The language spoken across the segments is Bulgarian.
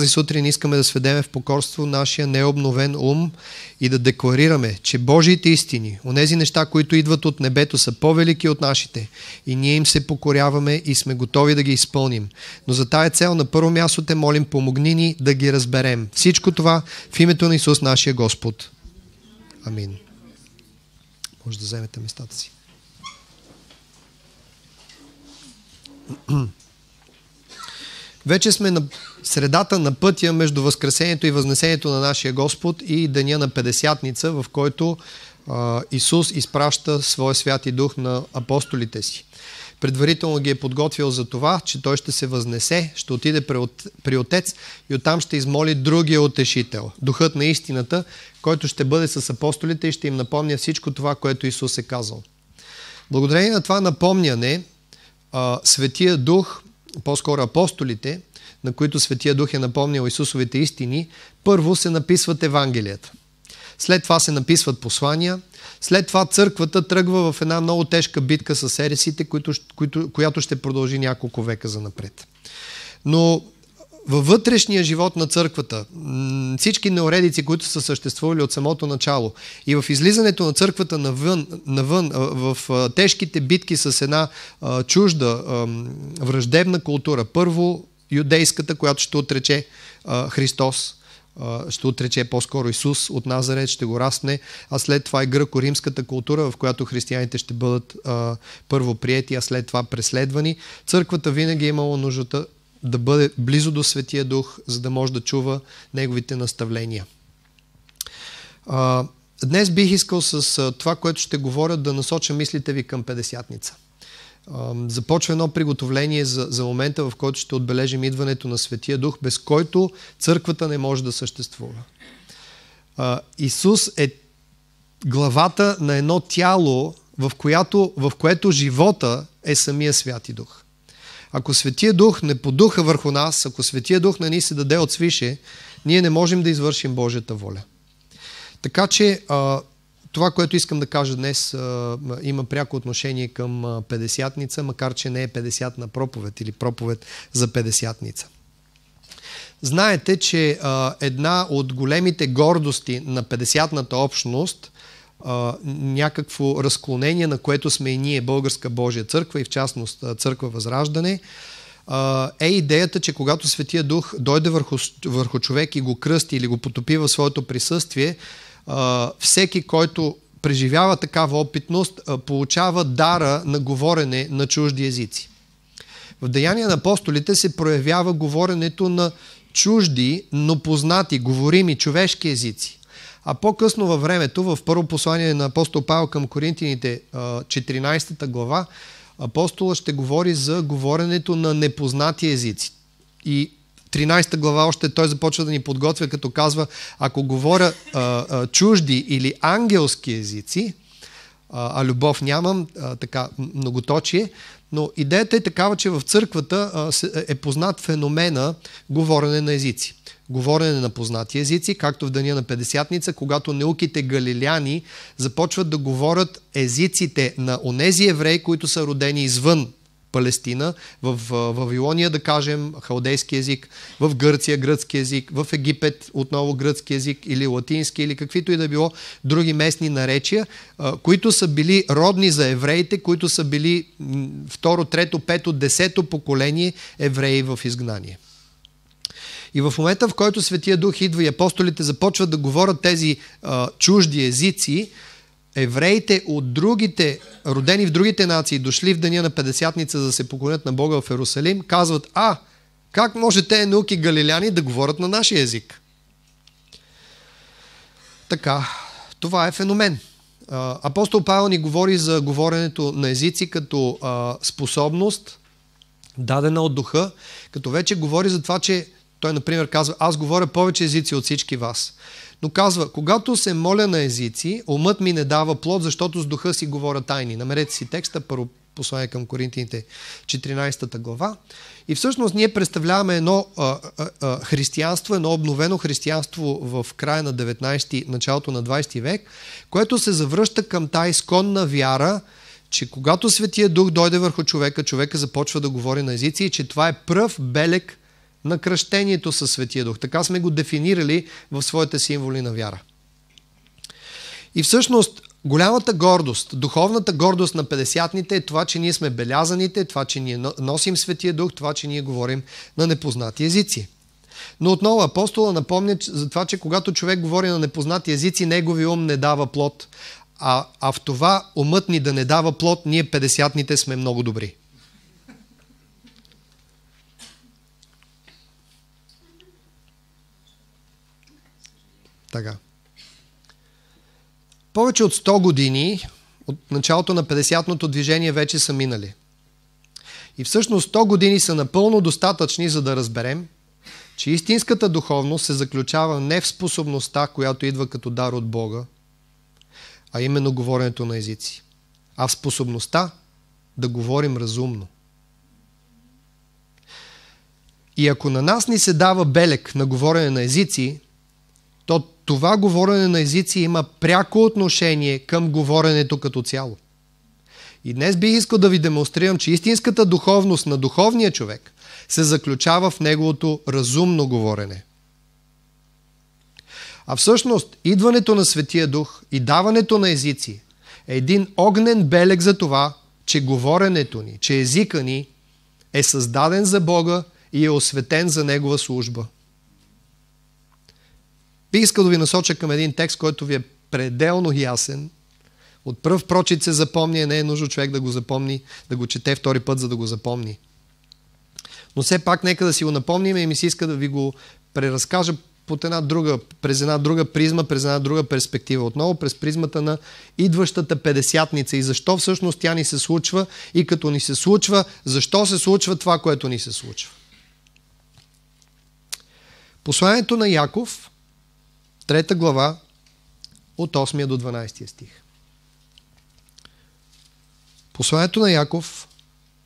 Тази сутрин искаме да сведеме в покорство нашия необновен ум и да декларираме, че Божиите истини, онези неща, които идват от небето, са по-велики от нашите и ние им се покоряваме и сме готови да ги изпълним. Но за тая цел на първо място те молим, помогни ни да ги разберем. Всичко това в името на Исус нашия Господ. Амин. Може да вземете местата си. Вече сме на средата на пътя между Възкресението и Възнесението на нашия Господ и Деня на Педесятница, в който а, Исус изпраща Своя Святи Дух на апостолите си. Предварително ги е подготвил за това, че Той ще се възнесе, ще отиде при Отец и оттам ще измоли другия утешител, Духът на истината, който ще бъде с апостолите и ще им напомня всичко това, което Исус е казал. Благодарение на това напомняне, а, Светия Дух, по-скоро апостолите, на които Светия Дух е напомнил Исусовите истини, първо се написват Евангелията. След това се написват послания. След това църквата тръгва в една много тежка битка с ересите, които, които, която ще продължи няколко века за напред. Но във вътрешния живот на църквата, всички неуредици, които са съществували от самото начало и в излизането на църквата навън, навън в тежките битки с една чужда, враждебна култура, първо юдейската, която ще отрече а, Христос, а, ще отрече по-скоро Исус от Назарет, ще го расне, а след това е гръко-римската култура, в която християните ще бъдат а, първо приети, а след това преследвани. Църквата винаги е имала нуждата да бъде близо до Светия Дух, за да може да чува неговите наставления. Днес бих искал с това, което ще говоря, да насоча мислите ви към Педесятница започва едно приготовление за, за момента, в който ще отбележим идването на Светия Дух, без който църквата не може да съществува. А, Исус е главата на едно тяло, в, която, в което живота е самия Святи Дух. Ако Светия Дух не подуха върху нас, ако Светия Дух не ни се даде от свише, ние не можем да извършим Божията воля. Така че а, това, което искам да кажа днес, има пряко отношение към 50-ница, макар че не е 50 на проповед или проповед за 50-ница. Знаете, че една от големите гордости на 50-ната общност, някакво разклонение, на което сме и ние, Българска Божия църква и в частност Църква Възраждане, е идеята, че когато Светия Дух дойде върху, върху човек и го кръсти или го потопи в своето присъствие, всеки, който преживява такава опитност, получава дара на говорене на чужди езици. В Деяния на апостолите се проявява говоренето на чужди, но познати, говорими човешки езици. А по-късно във времето, в първо послание на апостол Павел към Коринтините, 14 глава, апостола ще говори за говоренето на непознати езици. И 13 глава още той започва да ни подготвя, като казва, ако говоря а, а, чужди или ангелски езици, а, а любов нямам, а, така многоточие, но идеята е такава, че в църквата а, е, е познат феномена говорене на езици говорене на познати езици, както в Дания на Педесятница, когато неуките галиляни започват да говорят езиците на онези евреи, които са родени извън Палестина, в Вавилония да кажем халдейски език, в Гърция гръцки език, в Египет отново гръцки език или латински или каквито и да било други местни наречия, които са били родни за евреите, които са били второ, трето, пето, десето поколение евреи в изгнание. И в момента, в който Светия Дух идва и апостолите започват да говорят тези а, чужди езици, евреите от другите, родени в другите нации, дошли в деня на Педесятница за да се поклонят на Бога в Ерусалим, казват, а, как може те науки галиляни да говорят на нашия език? Така, това е феномен. Апостол Павел ни говори за говоренето на езици като способност, дадена от духа, като вече говори за това, че той, например, казва, аз говоря повече езици от всички вас. Но казва, когато се моля на езици, умът ми не дава плод, защото с духа си говоря тайни. Намерете си текста, първо послание към Коринтините, 14 глава. И всъщност ние представляваме едно а, а, а, християнство, едно обновено християнство в края на 19, началото на 20 век, което се завръща към тази изконна вяра, че когато Светия Дух дойде върху човека, човека започва да говори на езици и че това е пръв белек на кръщението със Светия Дух. Така сме го дефинирали в своите символи на вяра. И всъщност голямата гордост, духовната гордост на педесятните е това, че ние сме белязаните, това, че ние носим Светия Дух, това, че ние говорим на непознати езици. Но отново апостола напомня за това, че когато човек говори на непознати езици, негови ум не дава плод. А, а в това умът ни да не дава плод, ние педесятните сме много добри. Така. Повече от 100 години от началото на 50-тното движение вече са минали. И всъщност 100 години са напълно достатъчни, за да разберем, че истинската духовност се заключава не в способността, която идва като дар от Бога, а именно говоренето на езици, а в способността да говорим разумно. И ако на нас ни се дава белек на говорене на езици, това говорене на езици има пряко отношение към говоренето като цяло. И днес бих искал да ви демонстрирам, че истинската духовност на духовния човек се заключава в неговото разумно говорене. А всъщност, идването на Светия Дух и даването на езици е един огнен белег за това, че говоренето ни, че езика ни е създаден за Бога и е осветен за Негова служба – би искал да ви насоча към един текст, който ви е пределно ясен. От пръв прочит се запомня, не е нужно човек да го запомни, да го чете втори път, за да го запомни. Но все пак нека да си го напомним и ми се иска да ви го преразкажа под една друга, през една друга призма, през една друга перспектива. Отново през призмата на идващата педесятница и защо всъщност тя ни се случва и като ни се случва, защо се случва това, което ни се случва. Посланието на Яков Трета глава от 8 до 12 стих. Посланието на Яков,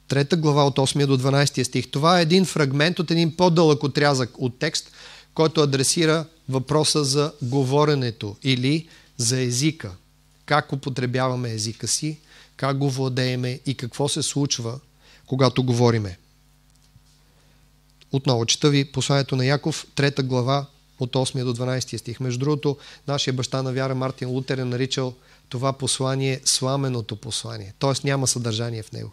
трета глава от 8 до 12 стих. Това е един фрагмент от един по-дълъг отрязък от текст, който адресира въпроса за говоренето или за езика. Как употребяваме езика си, как го владееме и какво се случва, когато говориме. Отново чета ви посланието на Яков, трета глава от 8 до 12 стих. Между другото, нашия баща на вяра Мартин Лутер е наричал това послание сламеното послание, т.е. няма съдържание в него.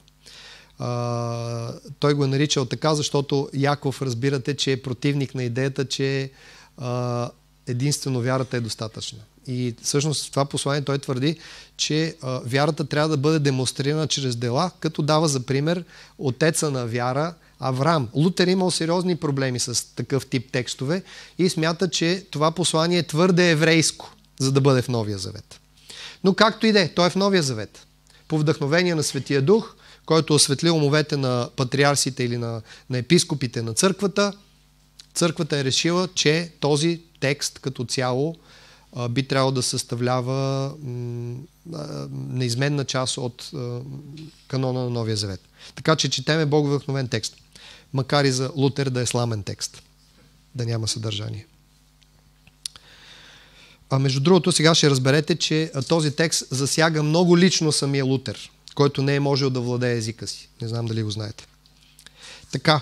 А, той го е наричал така, защото Яков разбирате, че е противник на идеята, че а, единствено вярата е достатъчна. И всъщност това послание той твърди, че а, вярата трябва да бъде демонстрирана чрез дела, като дава за пример отеца на вяра, Авраам. Лутер е имал сериозни проблеми с такъв тип текстове и смята, че това послание е твърде еврейско, за да бъде в Новия Завет. Но както и де, той е в Новия Завет. По вдъхновение на Светия Дух, който е осветли умовете на патриарсите или на, на епископите на църквата, църквата е решила, че този текст като цяло би трябвало да съставлява неизменна част от канона на Новия Завет. Така че четеме Бог вдъхновен текст макар и за Лутер да е сламен текст, да няма съдържание. А между другото, сега ще разберете, че този текст засяга много лично самия Лутер, който не е можел да владее езика си. Не знам дали го знаете. Така.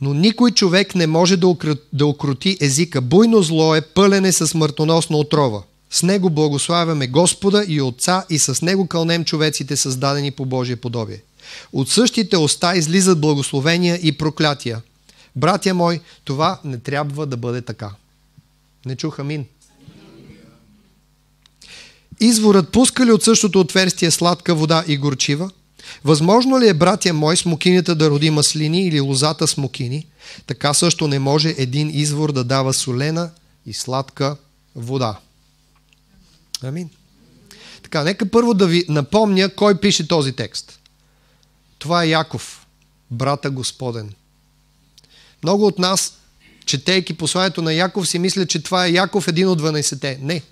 Но никой човек не може да, укр... да укроти езика. Буйно зло е пълене с смъртоносна отрова. С него благославяме Господа и Отца и с него кълнем човеците, създадени по Божие подобие. От същите уста излизат благословения и проклятия. Братя мой, това не трябва да бъде така. Не чух амин. Изворът пуска ли от същото отверстие сладка вода и горчива? Възможно ли е, братя мой, смокинята да роди маслини или лозата смокини? Така също не може един извор да дава солена и сладка вода. Амин. Така, нека първо да ви напомня кой пише този текст. Това е Яков, брата Господен. Много от нас, четейки посланието на Яков, си мислят, че това е Яков един от 12-те. Не.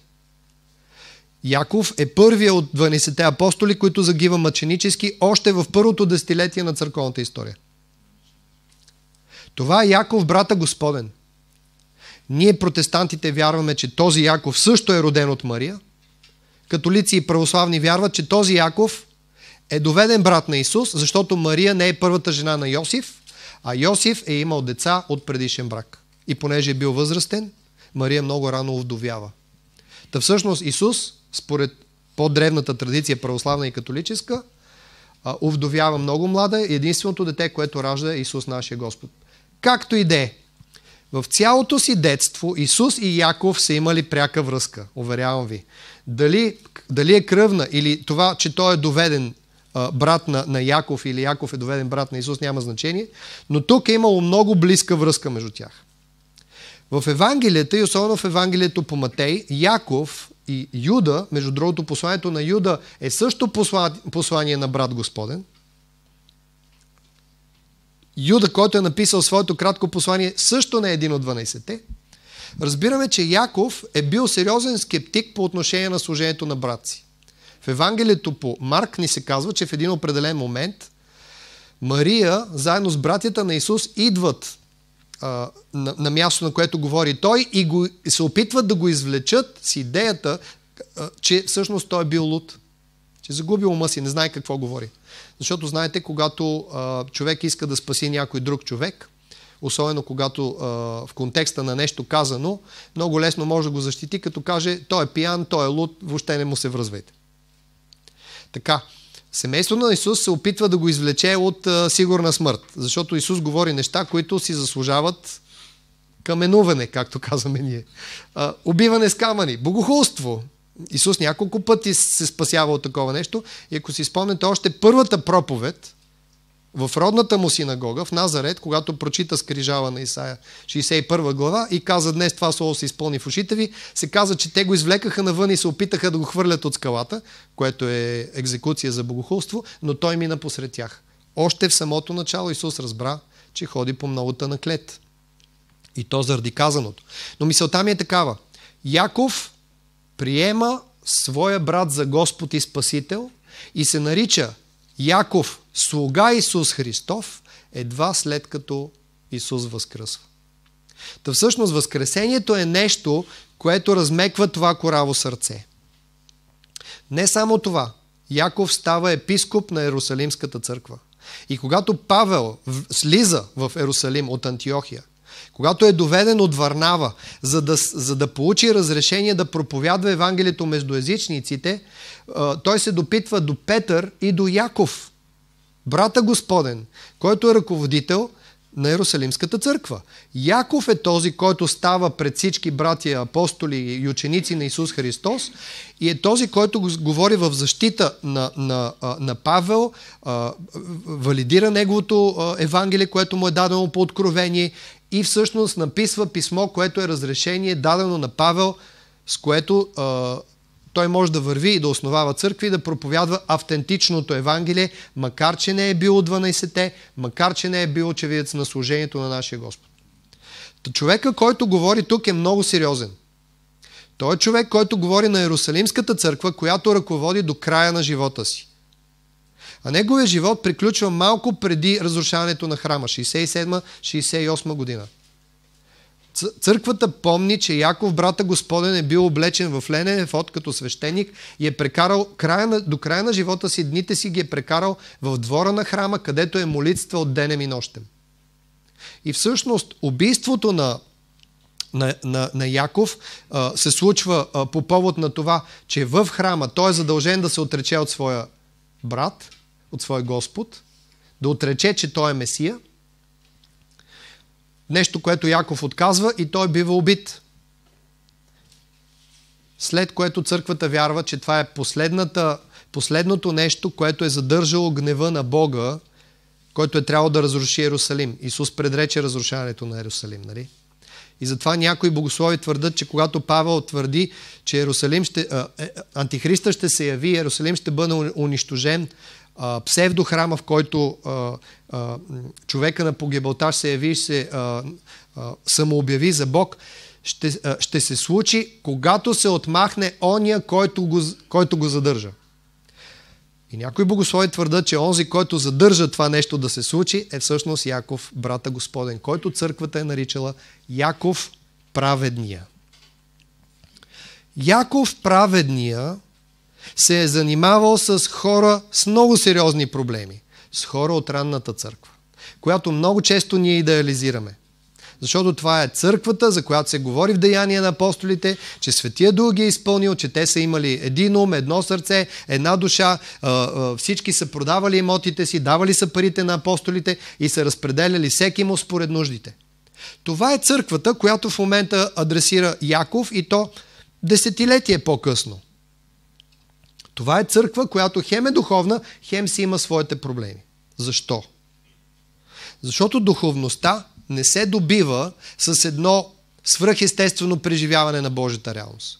Яков е първия от 12-те апостоли, които загива мъченически още в първото десетилетие на църковната история. Това е Яков, брата Господен. Ние, протестантите, вярваме, че този Яков също е роден от Мария. Католици и православни вярват, че този Яков е доведен брат на Исус, защото Мария не е първата жена на Йосиф, а Йосиф е имал деца от предишен брак. И понеже е бил възрастен, Мария много рано овдовява. Та всъщност Исус, според по-древната традиция, православна и католическа, овдовява много млада и единственото дете, което ражда е Исус нашия Господ. Както и де, в цялото си детство Исус и Яков са имали пряка връзка, уверявам ви. Дали, дали е кръвна или това, че той е доведен брат на, на Яков или Яков е доведен брат на Исус, няма значение. Но тук е имало много близка връзка между тях. В Евангелията и особено в Евангелието по Матей, Яков и Юда, между другото посланието на Юда е също посла... послание на брат Господен. Юда, който е написал своето кратко послание, също не е един от 12-те. Разбираме, че Яков е бил сериозен скептик по отношение на служението на брат си. В Евангелието по Марк ни се казва, че в един определен момент Мария, заедно с братята на Исус, идват а, на, на място, на което говори той и го, се опитват да го извлечат с идеята, а, че всъщност той е бил луд. Че загубил ума си, не знае какво говори. Защото знаете, когато а, човек иска да спаси някой друг човек, особено когато а, в контекста на нещо казано, много лесно може да го защити, като каже, той е пиян, той е луд, въобще не му се връзвайте. Така, семейството на Исус се опитва да го извлече от а, сигурна смърт, защото Исус говори неща, които си заслужават каменуване, както казваме ние. А, убиване с камъни, богохулство. Исус няколко пъти се спасява от такова нещо и ако си спомнете още първата проповед – в родната му синагога, в Назарет, когато прочита скрижава на Исаия 61 глава и каза днес това слово се изпълни в ушите ви, се каза, че те го извлекаха навън и се опитаха да го хвърлят от скалата, което е екзекуция за богохулство, но той мина посред тях. Още в самото начало Исус разбра, че ходи по многота на клет. И то заради казаното. Но мисълта ми е такава. Яков приема своя брат за Господ и Спасител и се нарича Яков, слуга Исус Христов, едва след като Исус възкръсва. Та всъщност възкресението е нещо, което размеква това кораво сърце. Не само това, Яков става епископ на Ерусалимската църква. И когато Павел слиза в Ерусалим от Антиохия, когато е доведен от Варнава, за да, за да получи разрешение да проповядва Евангелието между езичниците, той се допитва до Петър и до Яков, брата Господен, който е ръководител на Иерусалимската църква. Яков е този, който става пред всички братия апостоли и ученици на Исус Христос и е този, който говори в защита на, на, на Павел, валидира неговото евангелие, което му е дадено по откровение и всъщност написва писмо, което е разрешение дадено на Павел, с което а, той може да върви и да основава църкви, да проповядва автентичното Евангелие, макар че не е бил от 12-те, макар че не е бил очевидец на служението на нашия Господ. Човека, който говори тук е много сериозен. Той е човек, който говори на Иерусалимската църква, която ръководи до края на живота си. А неговия живот приключва малко преди разрушаването на храма, 67-68 година. Църквата помни, че Яков, брата Господен, е бил облечен в ленен ефот като свещеник и е прекарал края на, до края на живота си, дните си ги е прекарал в двора на храма, където е молитва от денем и нощем. И всъщност убийството на, на, на, на Яков а, се случва а, по повод на това, че е в храма той е задължен да се отрече от своя брат – от своя Господ, да отрече, че той е Месия, нещо, което Яков отказва и той бива убит. След което църквата вярва, че това е последното нещо, което е задържало гнева на Бога, който е трябвало да разруши Иерусалим. Исус предрече разрушаването на Иерусалим, нали? И затова някои богослови твърдат, че когато Павел твърди, че ще, а, е, Антихриста ще се яви, Иерусалим ще бъде унищожен, псевдохрама, в който а, а, човека на погибалтар се яви и се а, а, самообяви за Бог, ще, а, ще се случи, когато се отмахне ония, който го, който го задържа. И някои богослови твърда, че онзи, който задържа това нещо да се случи, е всъщност Яков, брата Господен, който църквата е наричала Яков праведния. Яков праведния се е занимавал с хора с много сериозни проблеми. С хора от ранната църква, която много често ние идеализираме. Защото това е църквата, за която се говори в Деяния на апостолите, че Светия Дух ги е изпълнил, че те са имали един ум, едно сърце, една душа, всички са продавали имотите си, давали са парите на апостолите и са разпределяли всеки му според нуждите. Това е църквата, която в момента адресира Яков и то десетилетие по-късно. Това е църква, която хем е духовна, хем си има своите проблеми. Защо? Защото духовността не се добива с едно свръхестествено преживяване на Божията реалност.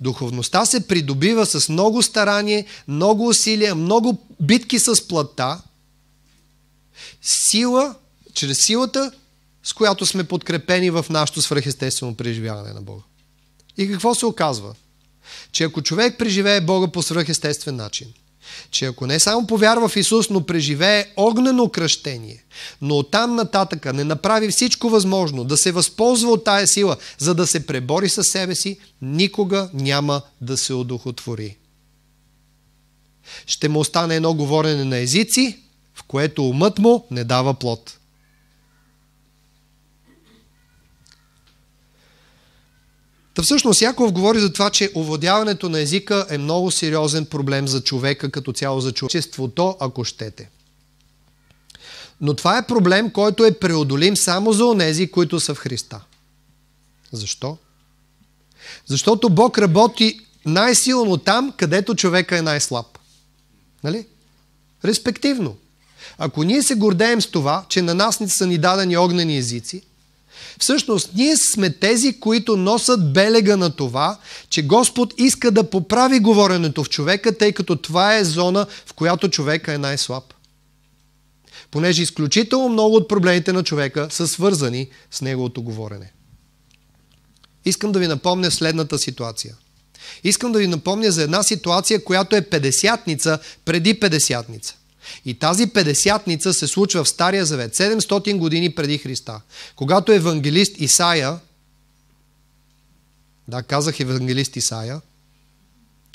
Духовността се придобива с много старание, много усилия, много битки с плата, сила, чрез силата, с която сме подкрепени в нашето свръхестествено преживяване на Бога. И какво се оказва? че ако човек преживее Бога по свръхестествен начин, че ако не само повярва в Исус, но преживее огнено кръщение, но оттам нататъка не направи всичко възможно да се възползва от тая сила, за да се пребори със себе си, никога няма да се одухотвори. Ще му остане едно говорене на езици, в което умът му не дава плод. Та всъщност Яков говори за това, че овладяването на езика е много сериозен проблем за човека като цяло, за човечеството, ако щете. Но това е проблем, който е преодолим само за онези, които са в Христа. Защо? Защото Бог работи най-силно там, където човека е най-слаб. Нали? Респективно. Ако ние се гордеем с това, че на нас не са ни дадени огнени езици – Всъщност, ние сме тези, които носят белега на това, че Господ иска да поправи говоренето в човека, тъй като това е зона, в която човека е най-слаб. Понеже изключително много от проблемите на човека са свързани с неговото говорене. Искам да ви напомня следната ситуация. Искам да ви напомня за една ситуация, която е 50-ница преди 50-ница. И тази педесятница се случва в Стария Завет, 700 години преди Христа, когато евангелист Исаия, да, казах евангелист Исаия,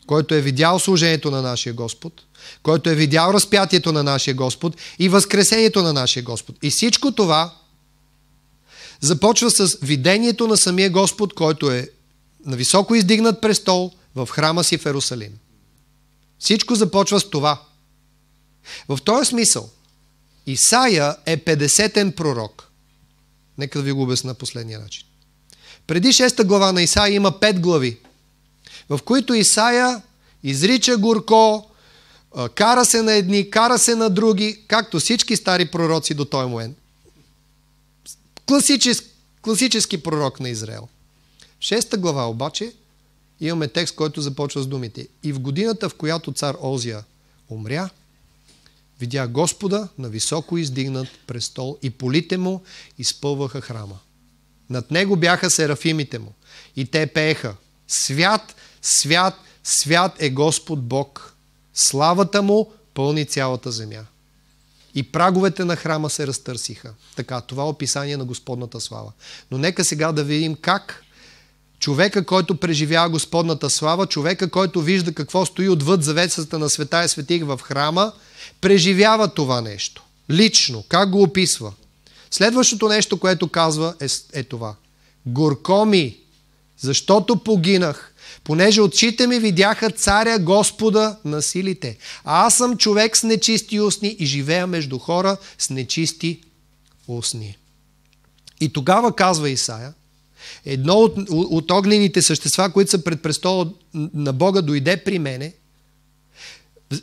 който е видял служението на нашия Господ, който е видял разпятието на нашия Господ и възкресението на нашия Господ. И всичко това започва с видението на самия Господ, който е на високо издигнат престол в храма си в Ерусалим. Всичко започва с това – в този смисъл, Исаия е 50-тен пророк. Нека да ви го обясна последния начин. Преди 6 глава на Исаия има 5 глави, в които Исаия изрича горко, кара се на едни, кара се на други, както всички стари пророци до този момент. Класически, класически пророк на Израел. В 6 глава обаче имаме текст, който започва с думите. И в годината, в която цар Озия умря, видя Господа на високо издигнат престол и полите му изпълваха храма. Над него бяха серафимите му и те пееха Свят, свят, свят е Господ Бог. Славата му пълни цялата земя. И праговете на храма се разтърсиха. Така, това е описание на Господната слава. Но нека сега да видим как човека, който преживява Господната слава, човека, който вижда какво стои отвъд завесата на света и светих в храма – преживява това нещо. Лично, как го описва. Следващото нещо, което казва е, е това. Горко ми, защото погинах, понеже очите ми видяха царя Господа на силите. А аз съм човек с нечисти устни и живея между хора с нечисти устни. И тогава казва Исаия, едно от, от огнените същества, които са пред престола на Бога, дойде при мене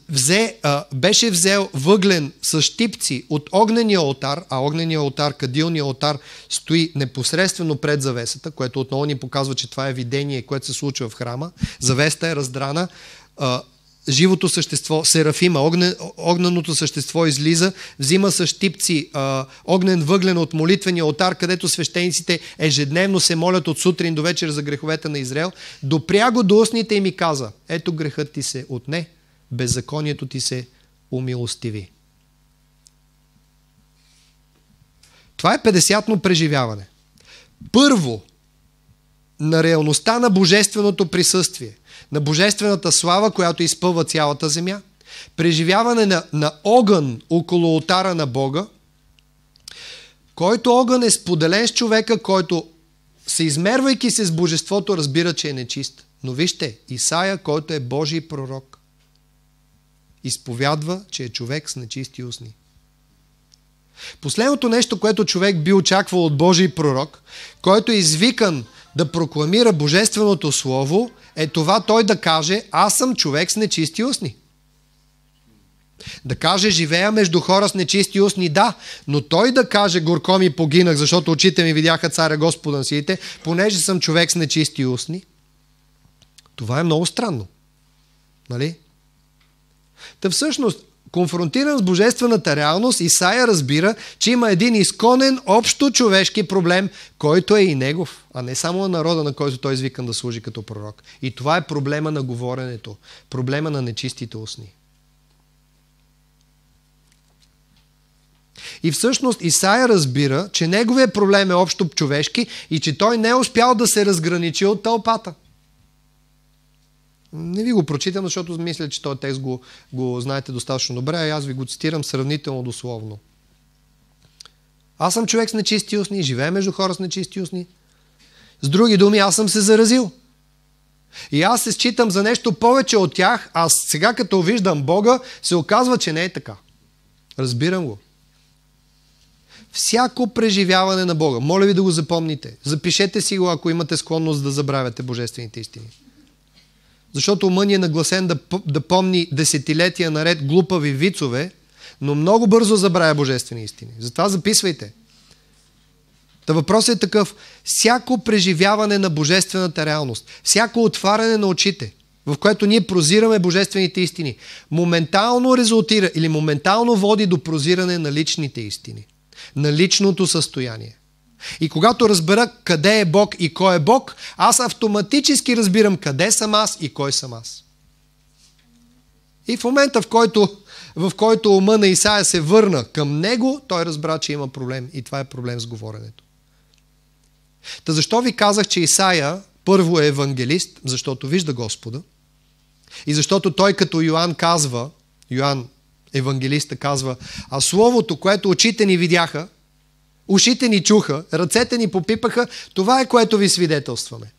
взе, а, беше взел въглен с щипци от огнения алтар. а огнения алтар, кадилния алтар стои непосредствено пред завесата, което отново ни показва, че това е видение, което се случва в храма. Завеста е раздрана. А, живото същество, Серафима, огнен, огненото същество излиза, взима с щипци а, огнен въглен от молитвения алтар, където свещениците ежедневно се молят от сутрин до вечер за греховете на Израел. Допря го до устните и ми каза, ето грехът ти се отне, беззаконието ти се умилостиви. Това е 50-но преживяване. Първо, на реалността на божественото присъствие, на божествената слава, която изпълва цялата земя, преживяване на, на огън около отара на Бога, който огън е споделен с човека, който се измервайки се с божеството, разбира, че е нечист. Но вижте, Исаия, който е Божий пророк, изповядва, че е човек с нечисти устни. Последното нещо, което човек би очаквал от Божий пророк, който е извикан да прокламира Божественото Слово, е това той да каже аз съм човек с нечисти устни. Да каже живея между хора с нечисти устни, да, но той да каже горко ми погинах, защото очите ми видяха царя Господа на силите, понеже съм човек с нечисти устни. Това е много странно. Нали? Та всъщност, конфронтиран с божествената реалност, Исаия разбира, че има един изконен общо човешки проблем, който е и негов, а не само на народа, на който той е извикан да служи като пророк. И това е проблема на говоренето, проблема на нечистите устни. И всъщност Исаия разбира, че неговият проблем е общо човешки и че той не е успял да се разграничи от тълпата – не ви го прочитам, защото мисля, че този текст го, го знаете достатъчно добре а аз ви го цитирам сравнително дословно. Аз съм човек с нечисти устни, живея между хора с нечисти устни. С други думи, аз съм се заразил. И аз се считам за нещо повече от тях, а сега като виждам Бога, се оказва, че не е така. Разбирам го. Всяко преживяване на Бога, моля ви да го запомните. Запишете си го, ако имате склонност да забравяте божествените истини защото умът ни е нагласен да, да помни десетилетия наред глупави вицове, но много бързо забравя божествени истини. Затова записвайте. Та въпросът е такъв. Всяко преживяване на божествената реалност, всяко отваряне на очите, в което ние прозираме божествените истини, моментално резултира или моментално води до прозиране на личните истини, на личното състояние. И когато разбера къде е Бог и кой е Бог, аз автоматически разбирам къде съм аз и кой съм аз. И в момента, в който, в който ума на Исаия се върна към него, той разбра, че има проблем. И това е проблем с говоренето. Та защо ви казах, че Исаия първо е евангелист? Защото вижда Господа. И защото той като Йоанн казва, Йоанн евангелиста казва, а словото, което очите ни видяха, Ушите ни чуха, ръцете ни попипаха. Това е което ви свидетелстваме.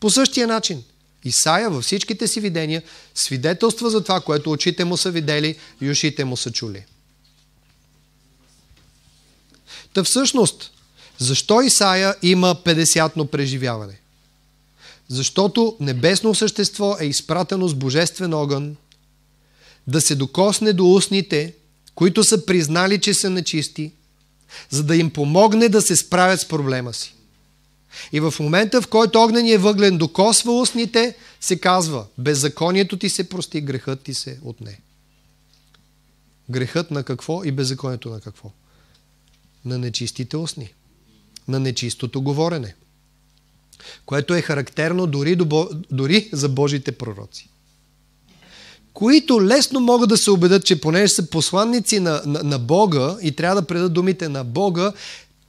По същия начин, Исаия във всичките си видения свидетелства за това, което очите му са видели и ушите му са чули. Та всъщност, защо Исаия има 50-но преживяване? Защото небесно същество е изпратено с божествен огън да се докосне до устните, които са признали, че са нечисти – за да им помогне да се справят с проблема си. И в момента, в който огненият е въглен докосва устните, се казва, беззаконието ти се прости, грехът ти се отне. Грехът на какво и беззаконието на какво? На нечистите устни. На нечистото говорене. Което е характерно дори, дори за Божите пророци които лесно могат да се убедат, че понеже са посланници на, на, на Бога и трябва да предат думите на Бога,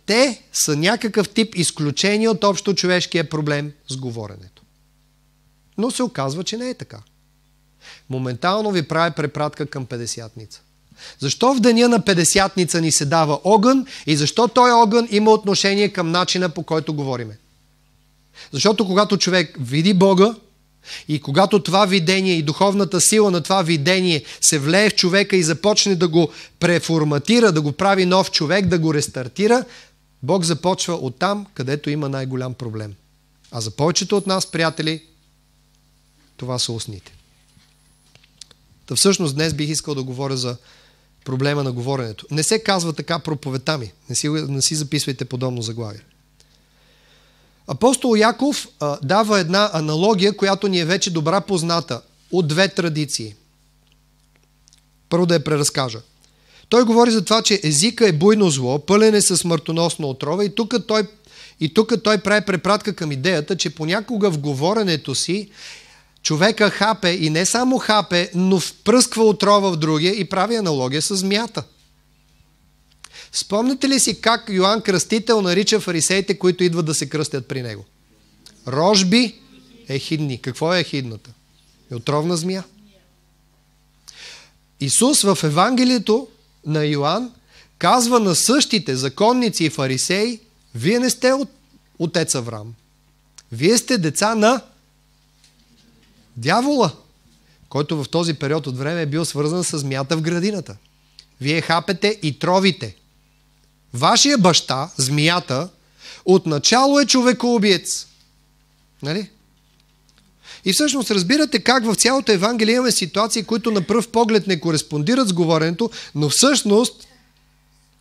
те са някакъв тип изключение от общо човешкия проблем с говоренето. Но се оказва, че не е така. Моментално ви прави препратка към Педесятница. Защо в деня на Педесятница ни се дава огън и защо той огън има отношение към начина по който говориме? Защото когато човек види Бога, и когато това видение и духовната сила на това видение се влее в човека и започне да го преформатира, да го прави нов човек, да го рестартира, Бог започва от там, където има най-голям проблем. А за повечето от нас, приятели, това са устните. Та всъщност днес бих искал да говоря за проблема на говоренето. Не се казва така проповета ми. Не си, не си записвайте подобно заглавие. Апостол Яков а, дава една аналогия, която ни е вече добра позната от две традиции. Първо да я преразкажа. Той говори за това, че езика е буйно зло, пълен е със смъртоносно отрова и тук той, и тук той прави препратка към идеята, че понякога в говоренето си човека хапе и не само хапе, но впръсква отрова в другия и прави аналогия с змията – Спомните ли си как Йоанн Кръстител нарича фарисеите, които идват да се кръстят при него? Рожби ехидни. Какво е ехидната? Е отровна змия. Исус в Евангелието на Йоанн казва на същите законници и фарисеи, вие не сте от отец Авраам. Вие сте деца на дявола, който в този период от време е бил свързан с змията в градината. Вие хапете и тровите. Вашия баща, змията, отначало е човекоубиец. Нали? И всъщност разбирате как в цялото Евангелие имаме ситуации, които на пръв поглед не кореспондират с говоренето, но всъщност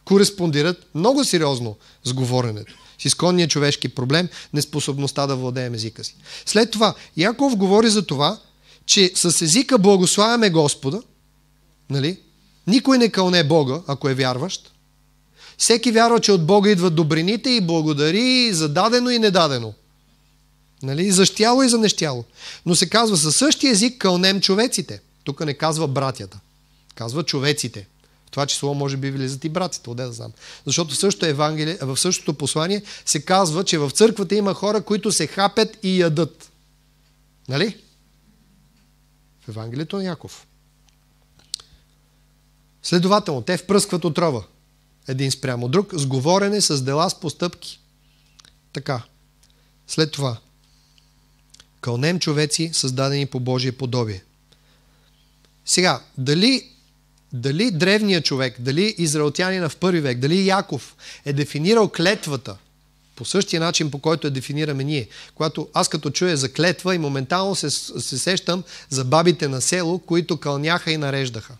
кореспондират много сериозно с говоренето. С изконния човешки проблем, неспособността да владеем езика си. След това Яков говори за това, че с езика благославяме Господа, нали? Никой не кълне Бога, ако е вярващ, всеки вярва, че от Бога идват добрините и благодари за дадено и недадено. Нали? И за щяло и за нещяло. Но се казва със същия език кълнем човеците. Тук не казва братята. Казва човеците. В това число може би влизат и братите, отде да знам. Защото в същото, евангелие, в същото послание се казва, че в църквата има хора, които се хапят и ядат. Нали? В Евангелието на Яков. Следователно, те впръскват отрова един спрямо друг, с говорене, с дела, с постъпки. Така. След това. Кълнем човеци, създадени по Божие подобие. Сега, дали, дали древният човек, дали израелтянина в първи век, дали Яков е дефинирал клетвата по същия начин, по който я дефинираме ние. Когато аз като чуя за клетва и моментално се, се сещам за бабите на село, които кълняха и нареждаха.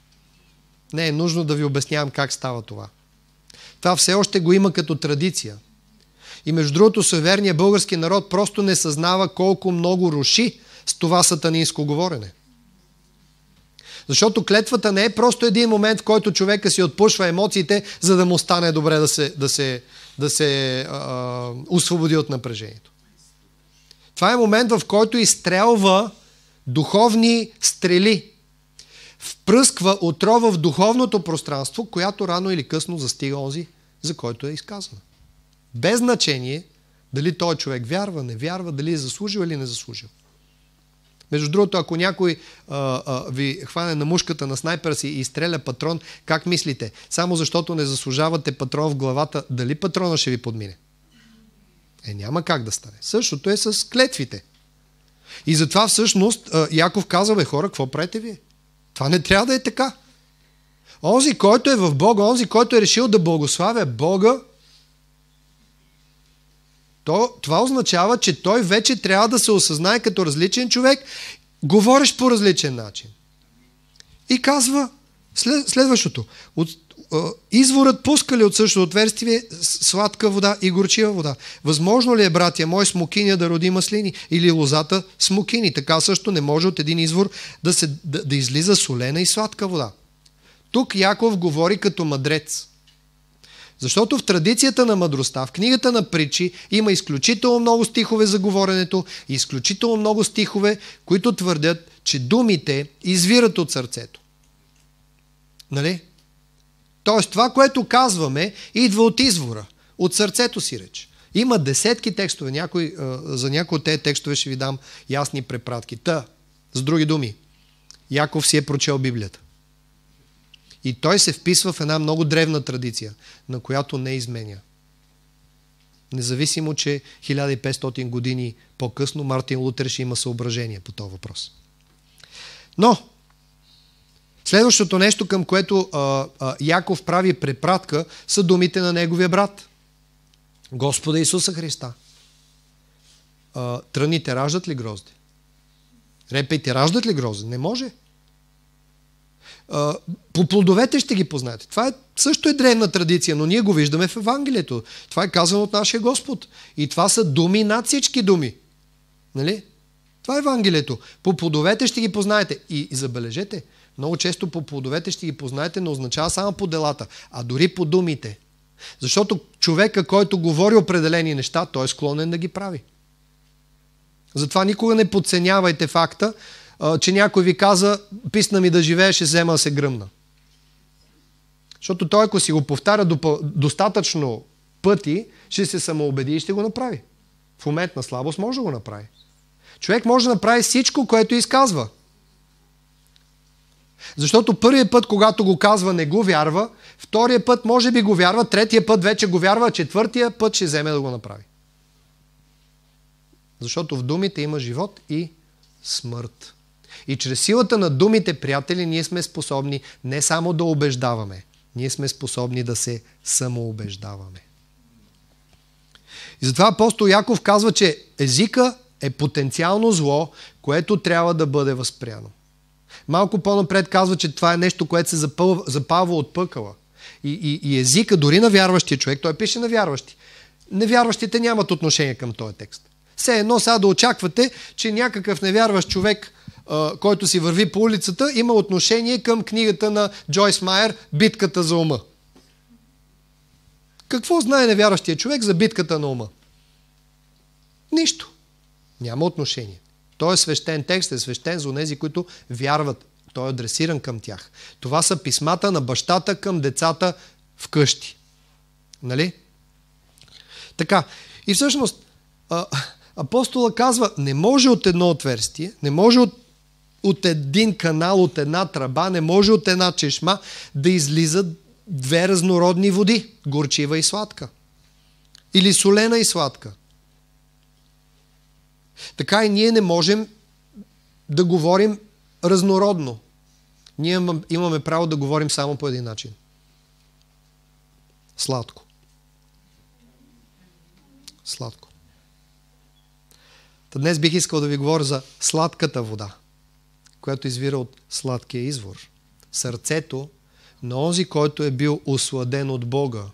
Не е нужно да ви обяснявам как става това. Това все още го има като традиция. И между другото, суверният български народ просто не съзнава колко много руши с това сатанинско говорене. Защото клетвата не е просто един момент, в който човека си отпушва емоциите, за да му стане добре да се, да се, да се а, освободи от напрежението. Това е момент, в който изстрелва духовни стрели. Впръсква отрова в духовното пространство, която рано или късно застига онзи, за който е изказана. Без значение дали той човек вярва, не вярва, дали е заслужил или не заслужил. Между другото, ако някой а, а, ви хване на мушката на снайпера си и изстреля патрон, как мислите? Само защото не заслужавате патрон в главата, дали патрона ще ви подмине? Е, няма как да стане. Същото е с клетвите. И затова всъщност Яков казва, бе хора, какво правите вие? Това не трябва да е така. Онзи, който е в Бога, онзи, който е решил да благославя Бога, то, това означава, че той вече трябва да се осъзнае като различен човек, говориш по различен начин. И казва след, следващото. От, изворът пуска ли от същото отверстие сладка вода и горчива вода? Възможно ли е, братя мой, смокиня да роди маслини или лозата смокини? Така също не може от един извор да, се, да, да излиза солена и сладка вода. Тук Яков говори като мъдрец. Защото в традицията на мъдростта, в книгата на притчи, има изключително много стихове за говоренето, изключително много стихове, които твърдят, че думите извират от сърцето. Нали? Тоест това, което казваме, идва от извора, от сърцето си реч. Има десетки текстове, някой, за някои от тези текстове ще ви дам ясни препратки. Та, с други думи, Яков си е прочел Библията. И той се вписва в една много древна традиция, на която не изменя. Независимо, че 1500 години по-късно Мартин Лутер ще има съображение по този въпрос. Но, следващото нещо, към което а, а, Яков прави препратка, са думите на неговия брат. Господа Исуса Христа. А, тръните раждат ли грозди? Репейте раждат ли грозди? Не може по плодовете ще ги познаете. Това е, също е древна традиция, но ние го виждаме в Евангелието. Това е казано от нашия Господ. И това са думи над всички думи. Нали? Това е Евангелието. По плодовете ще ги познаете. И, и забележете, много често по плодовете ще ги познаете, но означава само по делата, а дори по думите. Защото човека, който говори определени неща, той е склонен да ги прави. Затова никога не подценявайте факта, че някой ви каза, писна ми да живееш ще взема да се гръмна. Защото той, ако си го повтаря достатъчно пъти, ще се самоубеди и ще го направи. В момент на слабост може да го направи. Човек може да направи всичко, което изказва. Защото първият път, когато го казва, не го вярва, втория път може би го вярва, третия път вече го вярва, четвъртия път ще вземе да го направи. Защото в думите има живот и смърт. И чрез силата на думите, приятели, ние сме способни не само да убеждаваме, ние сме способни да се самоубеждаваме. И затова апостол Яков казва, че езика е потенциално зло, което трябва да бъде възпряно. Малко по-напред казва, че това е нещо, което се запава от пъкала. И, и, и езика, дори на вярващия човек, той пише на вярващи. Невярващите нямат отношение към този текст. Все едно сега да очаквате, че някакъв невярващ човек който си върви по улицата, има отношение към книгата на Джойс Майер «Битката за ума». Какво знае невярващия човек за битката на ума? Нищо. Няма отношение. Той е свещен текст, е свещен за тези, които вярват. Той е адресиран към тях. Това са писмата на бащата към децата вкъщи. Нали? Така. И всъщност, апостола казва, не може от едно отверстие, не може от от един канал, от една тръба, не може от една чешма да излизат две разнородни води, горчива и сладка. Или солена и сладка. Така и ние не можем да говорим разнородно. Ние имаме право да говорим само по един начин. Сладко. Сладко. Та днес бих искал да ви говоря за сладката вода която извира от сладкия извор. Сърцето на онзи, който е бил осладен от Бога,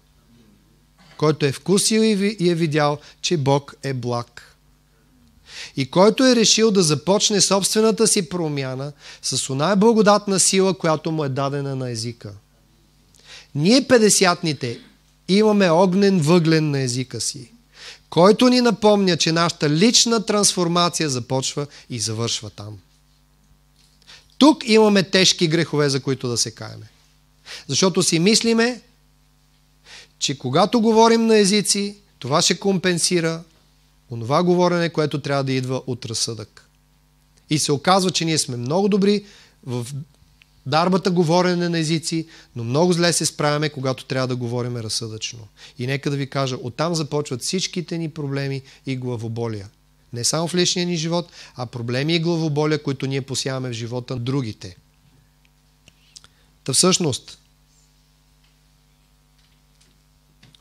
който е вкусил и е видял, че Бог е благ. И който е решил да започне собствената си промяна с оная благодатна сила, която му е дадена на езика. Ние, педесятните, имаме огнен въглен на езика си, който ни напомня, че нашата лична трансформация започва и завършва там. Тук имаме тежки грехове, за които да се каеме. Защото си мислиме, че когато говорим на езици, това ще компенсира онова говорене, което трябва да идва от разсъдък. И се оказва, че ние сме много добри в дарбата говорене на езици, но много зле се справяме, когато трябва да говорим разсъдъчно. И нека да ви кажа, оттам започват всичките ни проблеми и главоболия. Не само в личния ни живот, а проблеми и главоболя, които ние посяваме в живота на другите. Та всъщност,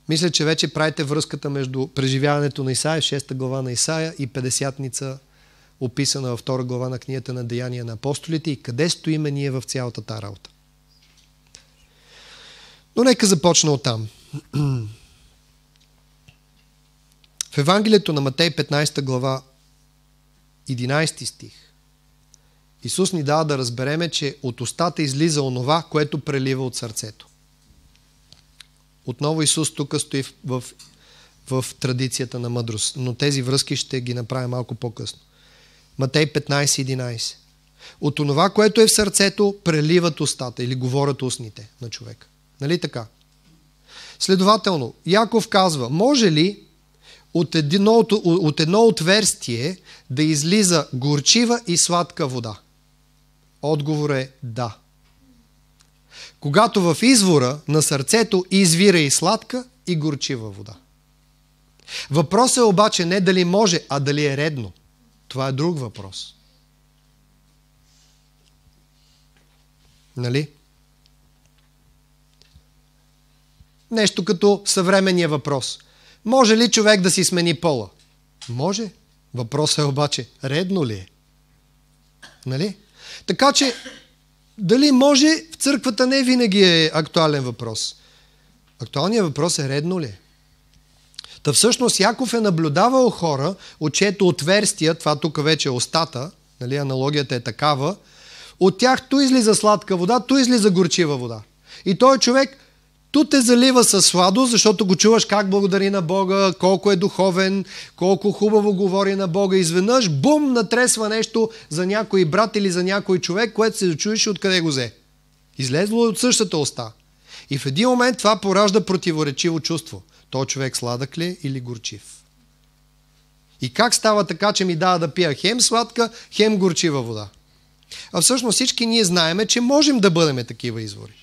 мисля, че вече правите връзката между преживяването на Исаия, 6 глава на Исаия и 50-ница, описана във 2 глава на книгата на Деяния на апостолите и къде стоиме ние в цялата тази работа. Но нека започна от там. В Евангелието на Матей 15 глава 11 стих Исус ни дава да разбереме, че от устата излиза онова, което прелива от сърцето. Отново Исус тук стои в, в традицията на мъдрост, но тези връзки ще ги направя малко по-късно. Матей 15.11 От онова, което е в сърцето, преливат устата или говорят устните на човека. Нали така? Следователно, Яков казва, може ли от едно, от, от едно отверстие да излиза горчива и сладка вода? Отговор е да. Когато в извора на сърцето извира и сладка и горчива вода. Въпросът е обаче не дали може, а дали е редно. Това е друг въпрос. Нали? Нещо като съвременния въпрос – може ли човек да си смени пола? Може. Въпросът е обаче, редно ли е? Нали? Така че, дали може, в църквата не винаги е актуален въпрос. Актуалният въпрос е редно ли е? Та всъщност Яков е наблюдавал хора, от чието отверстия, това тук вече е устата, нали, аналогията е такава, от тях то излиза сладка вода, то излиза горчива вода. И той човек Ту те залива със сладо, защото го чуваш как благодари на Бога, колко е духовен, колко хубаво говори на Бога. Изведнъж, бум, натресва нещо за някой брат или за някой човек, което се чуеш откъде го взе. Излезло е от същата уста. И в един момент това поражда противоречиво чувство. То човек сладък ли или горчив? И как става така, че ми дава да пия хем сладка, хем горчива вода? А всъщност всички ние знаеме, че можем да бъдем такива извори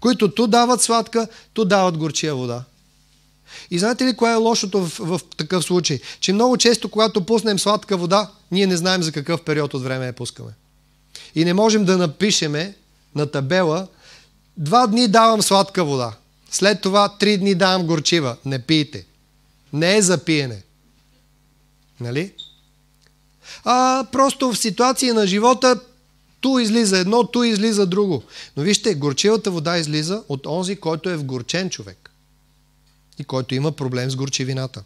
които ту дават сладка, ту дават горчия вода. И знаете ли кое е лошото в, в такъв случай? Че много често, когато пуснем сладка вода, ние не знаем за какъв период от време я пускаме. И не можем да напишеме на табела два дни давам сладка вода, след това три дни давам горчива. Не пийте. Не е за пиене. Нали? А просто в ситуации на живота Ту излиза едно, ту излиза друго. Но вижте, горчивата вода излиза от онзи, който е вгорчен човек. И който има проблем с горчивината.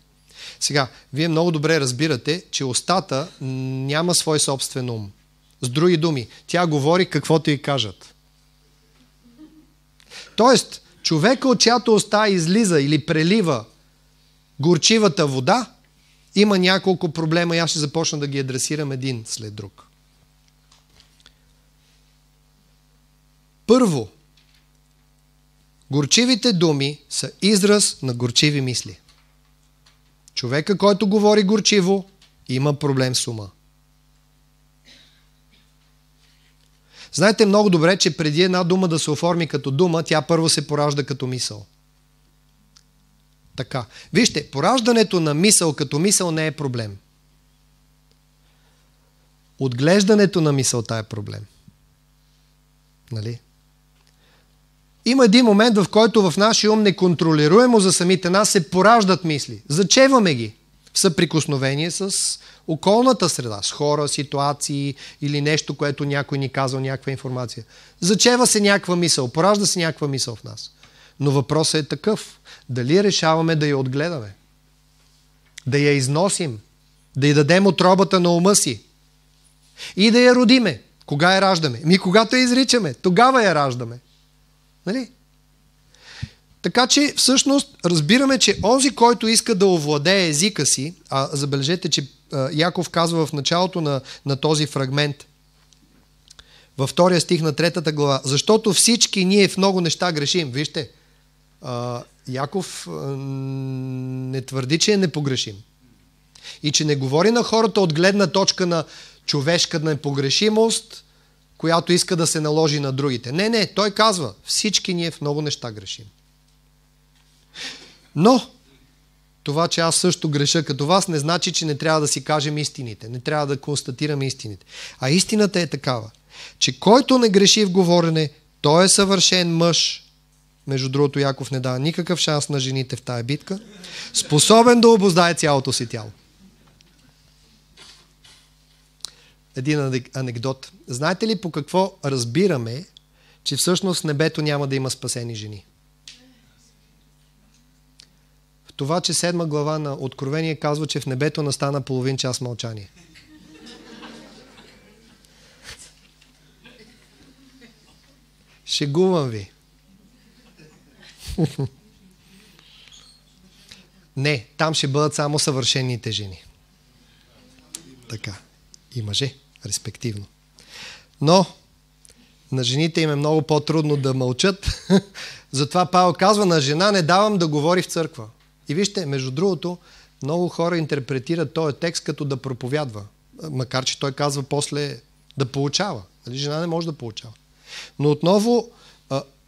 Сега, вие много добре разбирате, че устата няма свой собствен ум. С други думи, тя говори каквото и кажат. Тоест, човека, от чиято уста излиза или прелива горчивата вода, има няколко проблема и аз ще започна да ги адресирам един след друг. Първо, горчивите думи са израз на горчиви мисли. Човека, който говори горчиво, има проблем с ума. Знаете много добре, че преди една дума да се оформи като дума, тя първо се поражда като мисъл. Така. Вижте, пораждането на мисъл като мисъл не е проблем. Отглеждането на мисълта е проблем. Нали? има един момент, в който в нашия ум неконтролируемо за самите нас се пораждат мисли. Зачеваме ги в съприкосновение с околната среда, с хора, ситуации или нещо, което някой ни казва, някаква информация. Зачева се някаква мисъл, поражда се някаква мисъл в нас. Но въпросът е такъв. Дали решаваме да я отгледаме? Да я износим? Да й дадем отробата на ума си? И да я родиме? Кога я раждаме? Ми когато я изричаме, тогава я раждаме. Нали? Така че всъщност разбираме, че онзи, който иска да овладее езика си, а забележете, че Яков казва в началото на, на този фрагмент, във втория стих на третата глава, защото всички ние в много неща грешим. Вижте, Яков не твърди, че е непогрешим. И че не говори на хората от гледна точка на човешка непогрешимост, която иска да се наложи на другите. Не, не, той казва, всички ние в много неща грешим. Но, това, че аз също греша като вас, не значи, че не трябва да си кажем истините, не трябва да констатираме истините. А истината е такава, че който не греши в говорене, той е съвършен мъж. Между другото, Яков не дава никакъв шанс на жените в тая битка. Способен да обоздае цялото си тяло. един анекдот. Знаете ли по какво разбираме, че всъщност небето няма да има спасени жени? В това, че седма глава на Откровение казва, че в небето настана половин час мълчание. Шегувам ви. Не, там ще бъдат само съвършените жени. Така. И мъже респективно. Но на жените им е много по-трудно да мълчат. Затова Павел казва, на жена не давам да говори в църква. И вижте, между другото, много хора интерпретират този текст като да проповядва. Макар, че той казва после да получава. Нали, жена не може да получава. Но отново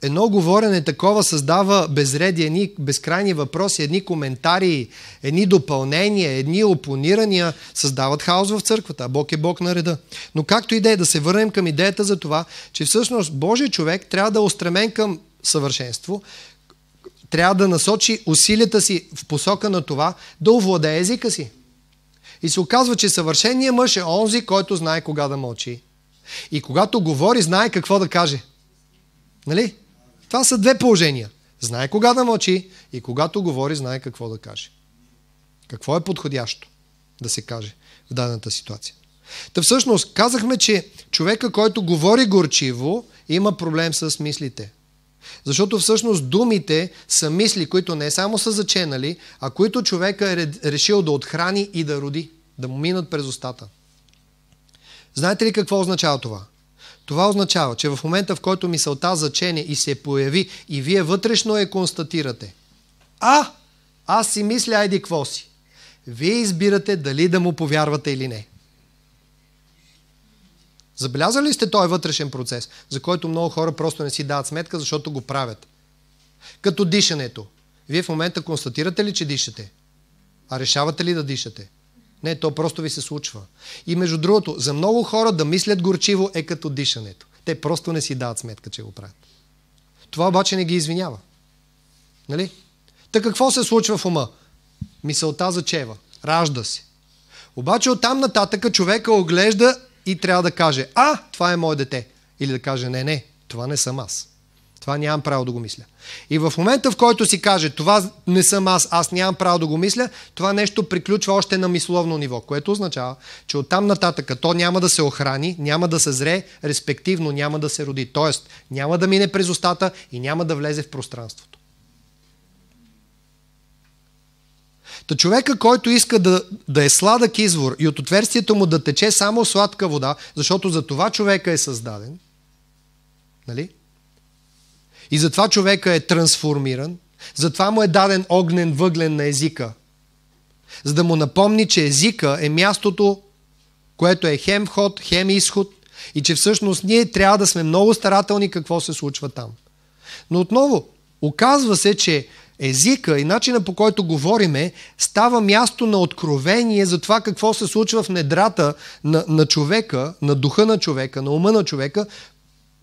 едно говорене такова създава безреди, едни безкрайни въпроси, едни коментари, едни допълнения, едни опонирания, създават хаос в църквата, а Бог е Бог на реда. Но както и да е, да се върнем към идеята за това, че всъщност Божий човек трябва да е устремен към съвършенство, трябва да насочи усилията си в посока на това да овладее езика си. И се оказва, че съвършеният мъж е онзи, който знае кога да мълчи. И когато говори, знае какво да каже. Нали? Това са две положения. Знае кога да мълчи и когато говори, знае какво да каже. Какво е подходящо да се каже в дадената ситуация. Та всъщност казахме, че човека, който говори горчиво, има проблем с мислите. Защото всъщност думите са мисли, които не само са заченали, а които човека е решил да отхрани и да роди, да му минат през устата. Знаете ли какво означава това? Това означава, че в момента, в който мисълта зачене и се появи и вие вътрешно я констатирате, а, аз си мисля, айди кво си. Вие избирате дали да му повярвате или не. Забелязали сте този вътрешен процес, за който много хора просто не си дават сметка, защото го правят? Като дишането. Вие в момента констатирате ли, че дишате? А решавате ли да дишате? Не, то просто ви се случва. И между другото, за много хора да мислят горчиво е като дишането. Те просто не си дават сметка, че го правят. Това обаче не ги извинява. Нали? Та какво се случва в ума? Мисълта зачева. Ражда се. Обаче оттам нататък човека оглежда и трябва да каже, а, това е мое дете. Или да каже, не, не, това не съм аз. Това нямам право да го мисля. И в момента, в който си каже, това не съм аз, аз нямам право да го мисля, това нещо приключва още на мисловно ниво, което означава, че оттам нататък то няма да се охрани, няма да се зре, респективно няма да се роди. Тоест, няма да мине през устата и няма да влезе в пространството. Та човека, който иска да, да е сладък извор и от отверстието му да тече само сладка вода, защото за това човека е създаден, нали? И затова човека е трансформиран, затова му е даден огнен въглен на езика. За да му напомни, че езика е мястото, което е хем вход, хем изход и че всъщност ние трябва да сме много старателни какво се случва там. Но отново, оказва се, че езика и начина по който говориме става място на откровение за това какво се случва в недрата на, на човека, на духа на човека, на ума на човека,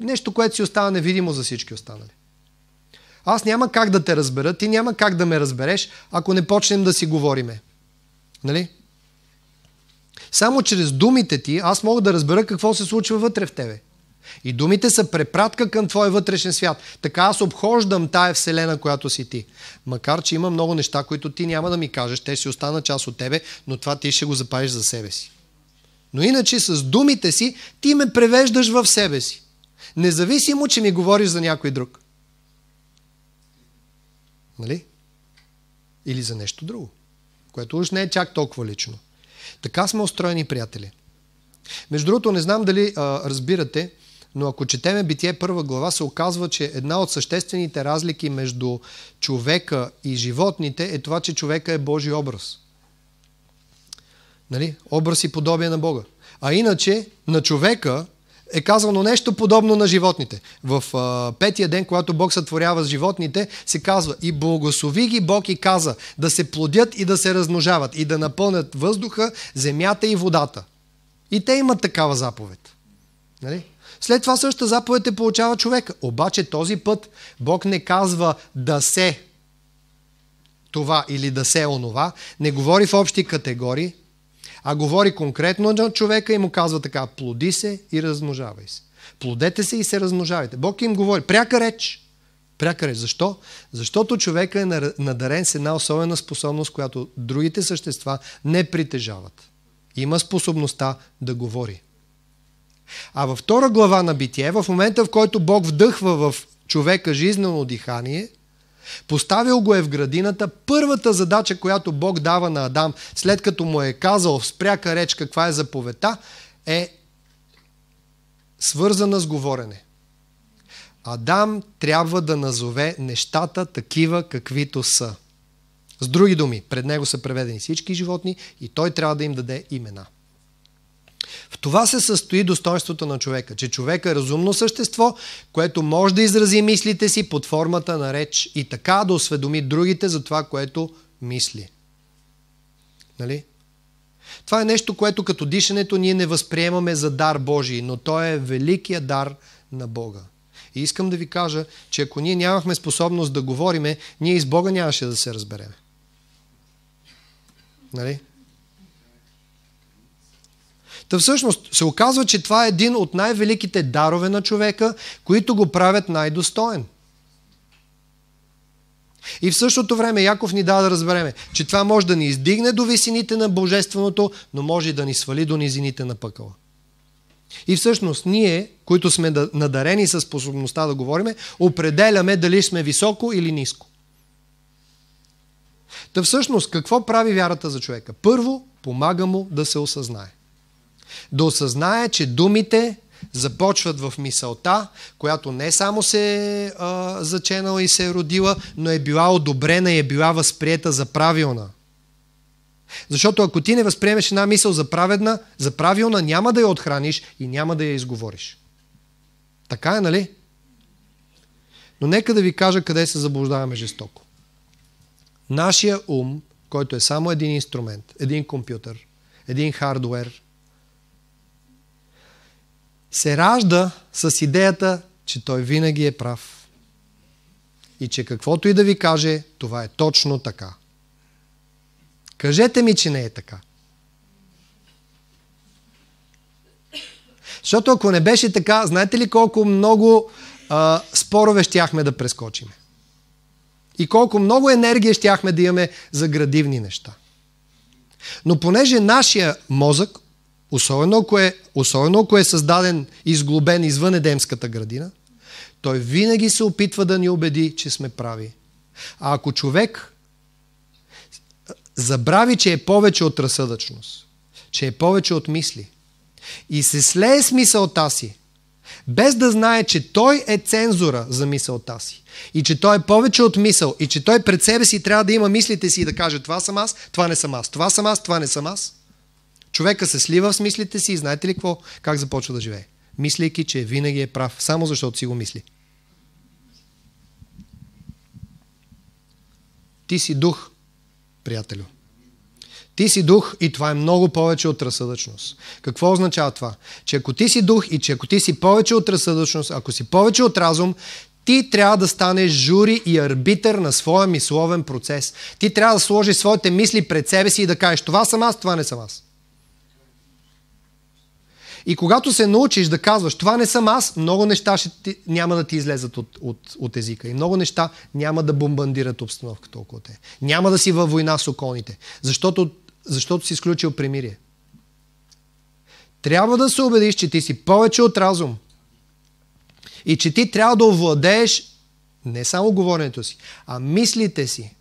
нещо, което си остава невидимо за всички останали. Аз няма как да те разбера, ти няма как да ме разбереш, ако не почнем да си говориме. Нали? Само чрез думите ти аз мога да разбера какво се случва вътре в тебе. И думите са препратка към твой вътрешен свят. Така аз обхождам тая вселена, която си ти. Макар, че има много неща, които ти няма да ми кажеш, те ще остана част от тебе, но това ти ще го запазиш за себе си. Но иначе с думите си ти ме превеждаш в себе си. Независимо, че ми говориш за някой друг. Нали? Или за нещо друго, което уж не е чак толкова лично. Така сме устроени, приятели. Между другото, не знам дали а, разбирате, но ако четеме Битие първа глава, се оказва, че една от съществените разлики между човека и животните е това, че човека е Божи образ. Нали? Образ и подобие на Бога. А иначе на човека е казано нещо подобно на животните. В а, петия ден, когато Бог сътворява с животните, се казва и благослови ги Бог и каза да се плодят и да се размножават и да напълнят въздуха, земята и водата. И те имат такава заповед. Нали? След това същата заповед е получава човека. Обаче този път Бог не казва да се това или да се онова, не говори в общи категории, а говори конкретно на човека и му казва така, плоди се и размножавай се. Плодете се и се размножавайте. Бог им говори, пряка реч. Пряка реч. Защо? Защото човека е надарен с една особена способност, която другите същества не притежават. Има способността да говори. А във втора глава на Битие, в момента в който Бог вдъхва в човека жизнено дихание – Поставил го е в градината. Първата задача, която Бог дава на Адам, след като му е казал в спряка реч каква е заповедта, е свързана с говорене. Адам трябва да назове нещата такива, каквито са. С други думи, пред него са преведени всички животни и той трябва да им даде имена. В това се състои достоинството на човека, че човек е разумно същество, което може да изрази мислите си под формата на реч и така да осведоми другите за това, което мисли. Нали? Това е нещо, което като дишането ние не възприемаме за дар Божий, но то е великия дар на Бога. И искам да ви кажа, че ако ние нямахме способност да говориме, ние и с Бога нямаше да се разбереме. Нали? Та всъщност се оказва, че това е един от най-великите дарове на човека, които го правят най-достоен. И в същото време Яков ни дава да разбереме, че това може да ни издигне до висините на Божественото, но може и да ни свали до низините на пъкъла. И всъщност ние, които сме надарени с способността да говориме, определяме дали сме високо или ниско. Та всъщност какво прави вярата за човека? Първо, помага му да се осъзнае. Да осъзнае, че думите започват в мисълта, която не само се е заченала и се е родила, но е била одобрена и е била възприета за правилна. Защото ако ти не възприемеш една мисъл за праведна, за правилна няма да я отхраниш и няма да я изговориш. Така е, нали? Но нека да ви кажа къде се заблуждаваме жестоко. Нашия ум, който е само един инструмент, един компютър, един хардвер, се ражда с идеята, че той винаги е прав. И че каквото и да ви каже, това е точно така. Кажете ми, че не е така. Защото ако не беше така, знаете ли колко много а, спорове щяхме да прескочим? И колко много енергия щяхме да имаме за градивни неща. Но понеже нашия мозък особено ако е, особено ако е създаден, изглобен извън Едемската градина, той винаги се опитва да ни убеди, че сме прави. А ако човек забрави, че е повече от разсъдъчност, че е повече от мисли и се слее с мисълта си, без да знае, че той е цензура за мисълта си и че той е повече от мисъл и че той пред себе си трябва да има мислите си и да каже това съм аз, това не съм аз, това съм аз, това не съм аз, Човека се слива с мислите си и знаете ли какво? Как започва да живее? Мислейки, че винаги е прав, само защото си го мисли. Ти си дух, приятелю. Ти си дух и това е много повече от разсъдъчност. Какво означава това? Че ако ти си дух и че ако ти си повече от разсъдъчност, ако си повече от разум, ти трябва да станеш жури и арбитър на своя мисловен процес. Ти трябва да сложиш своите мисли пред себе си и да кажеш това съм аз, това не съм аз. И когато се научиш да казваш, това не съм аз, много неща ще ти, няма да ти излезат от, от, от езика. И много неща няма да бомбандират обстановката около те. Няма да си във война с околните, защото, защото си изключил примирие. Трябва да се убедиш, че ти си повече от разум. И че ти трябва да овладееш не само говоренето си, а мислите си,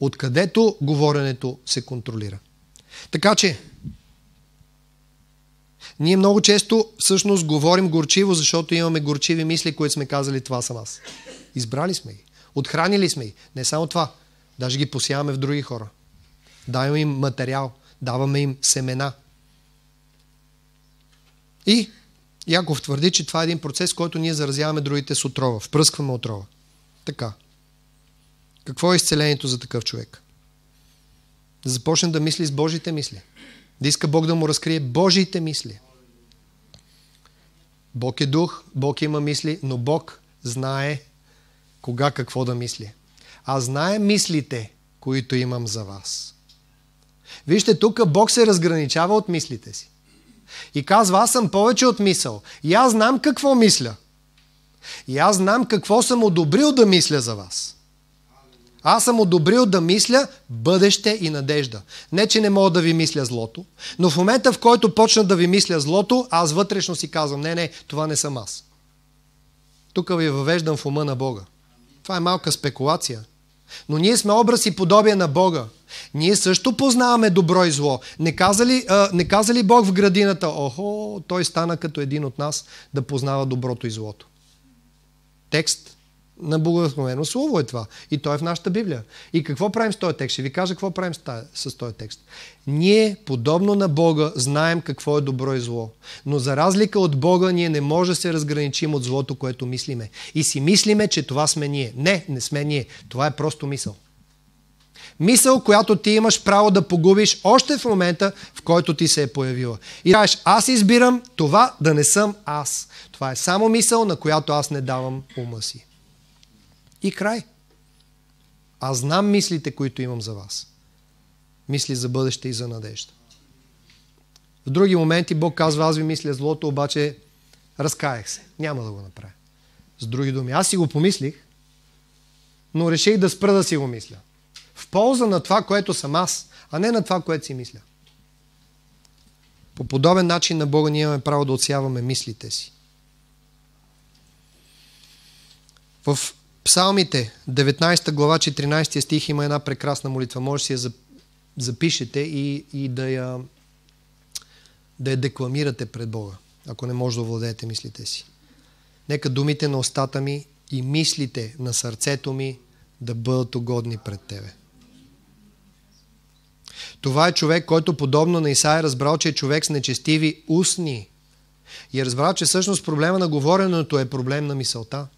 откъдето говоренето се контролира. Така че, ние много често всъщност говорим горчиво, защото имаме горчиви мисли, които сме казали това съм аз. Избрали сме ги. Отхранили сме ги. Не само това. Даже ги посяваме в други хора. Даваме им материал. Даваме им семена. И Яков твърди, че това е един процес, който ние заразяваме другите с отрова. Впръскваме отрова. Така. Какво е изцелението за такъв човек? Да започне да мисли с Божите мисли. Да иска Бог да му разкрие Божиите мисли. Бог е дух, Бог има мисли, но Бог знае кога какво да мисли. А знае мислите, които имам за вас. Вижте, тук Бог се разграничава от мислите си. И казва, аз съм повече от мисъл. И аз знам какво мисля. И аз знам какво съм одобрил да мисля за вас. Аз съм одобрил да мисля бъдеще и надежда. Не, че не мога да ви мисля злото, но в момента, в който почна да ви мисля злото, аз вътрешно си казвам, не, не, това не съм аз. Тук ви въвеждам в ума на Бога. Това е малка спекулация. Но ние сме образ и подобие на Бога. Ние също познаваме добро и зло. Не каза ли, а, не каза ли Бог в градината, охо, той стана като един от нас да познава доброто и злото? Текст на благословено слово е това. И то е в нашата Библия. И какво правим с този текст? Ще ви кажа какво правим с този текст. Ние, подобно на Бога, знаем какво е добро и зло. Но за разлика от Бога, ние не може да се разграничим от злото, което мислиме. И си мислиме, че това сме ние. Не, не сме ние. Това е просто мисъл. Мисъл, която ти имаш право да погубиш още в момента, в който ти се е появила. И кажеш, аз избирам това да не съм аз. Това е само мисъл, на която аз не давам ума си. И край. Аз знам мислите, които имам за вас. Мисли за бъдеще и за надежда. В други моменти Бог казва, аз ви мисля злото, обаче разкаях се. Няма да го направя. С други думи, аз си го помислих, но реших да спра да си го мисля. В полза на това, което съм аз, а не на това, което си мисля. По подобен начин на Бога ние имаме право да отсяваме мислите си. В Псалмите, 19 глава, 14 стих има една прекрасна молитва. Може си я запишете и, и да, я, да я декламирате пред Бога, ако не може да овладеете мислите си. Нека думите на устата ми и мислите на сърцето ми да бъдат угодни пред Тебе. Това е човек, който подобно на Исаия е разбрал, че е човек с нечестиви устни и е разбрал, че всъщност проблема на говоренето е проблем на мисълта –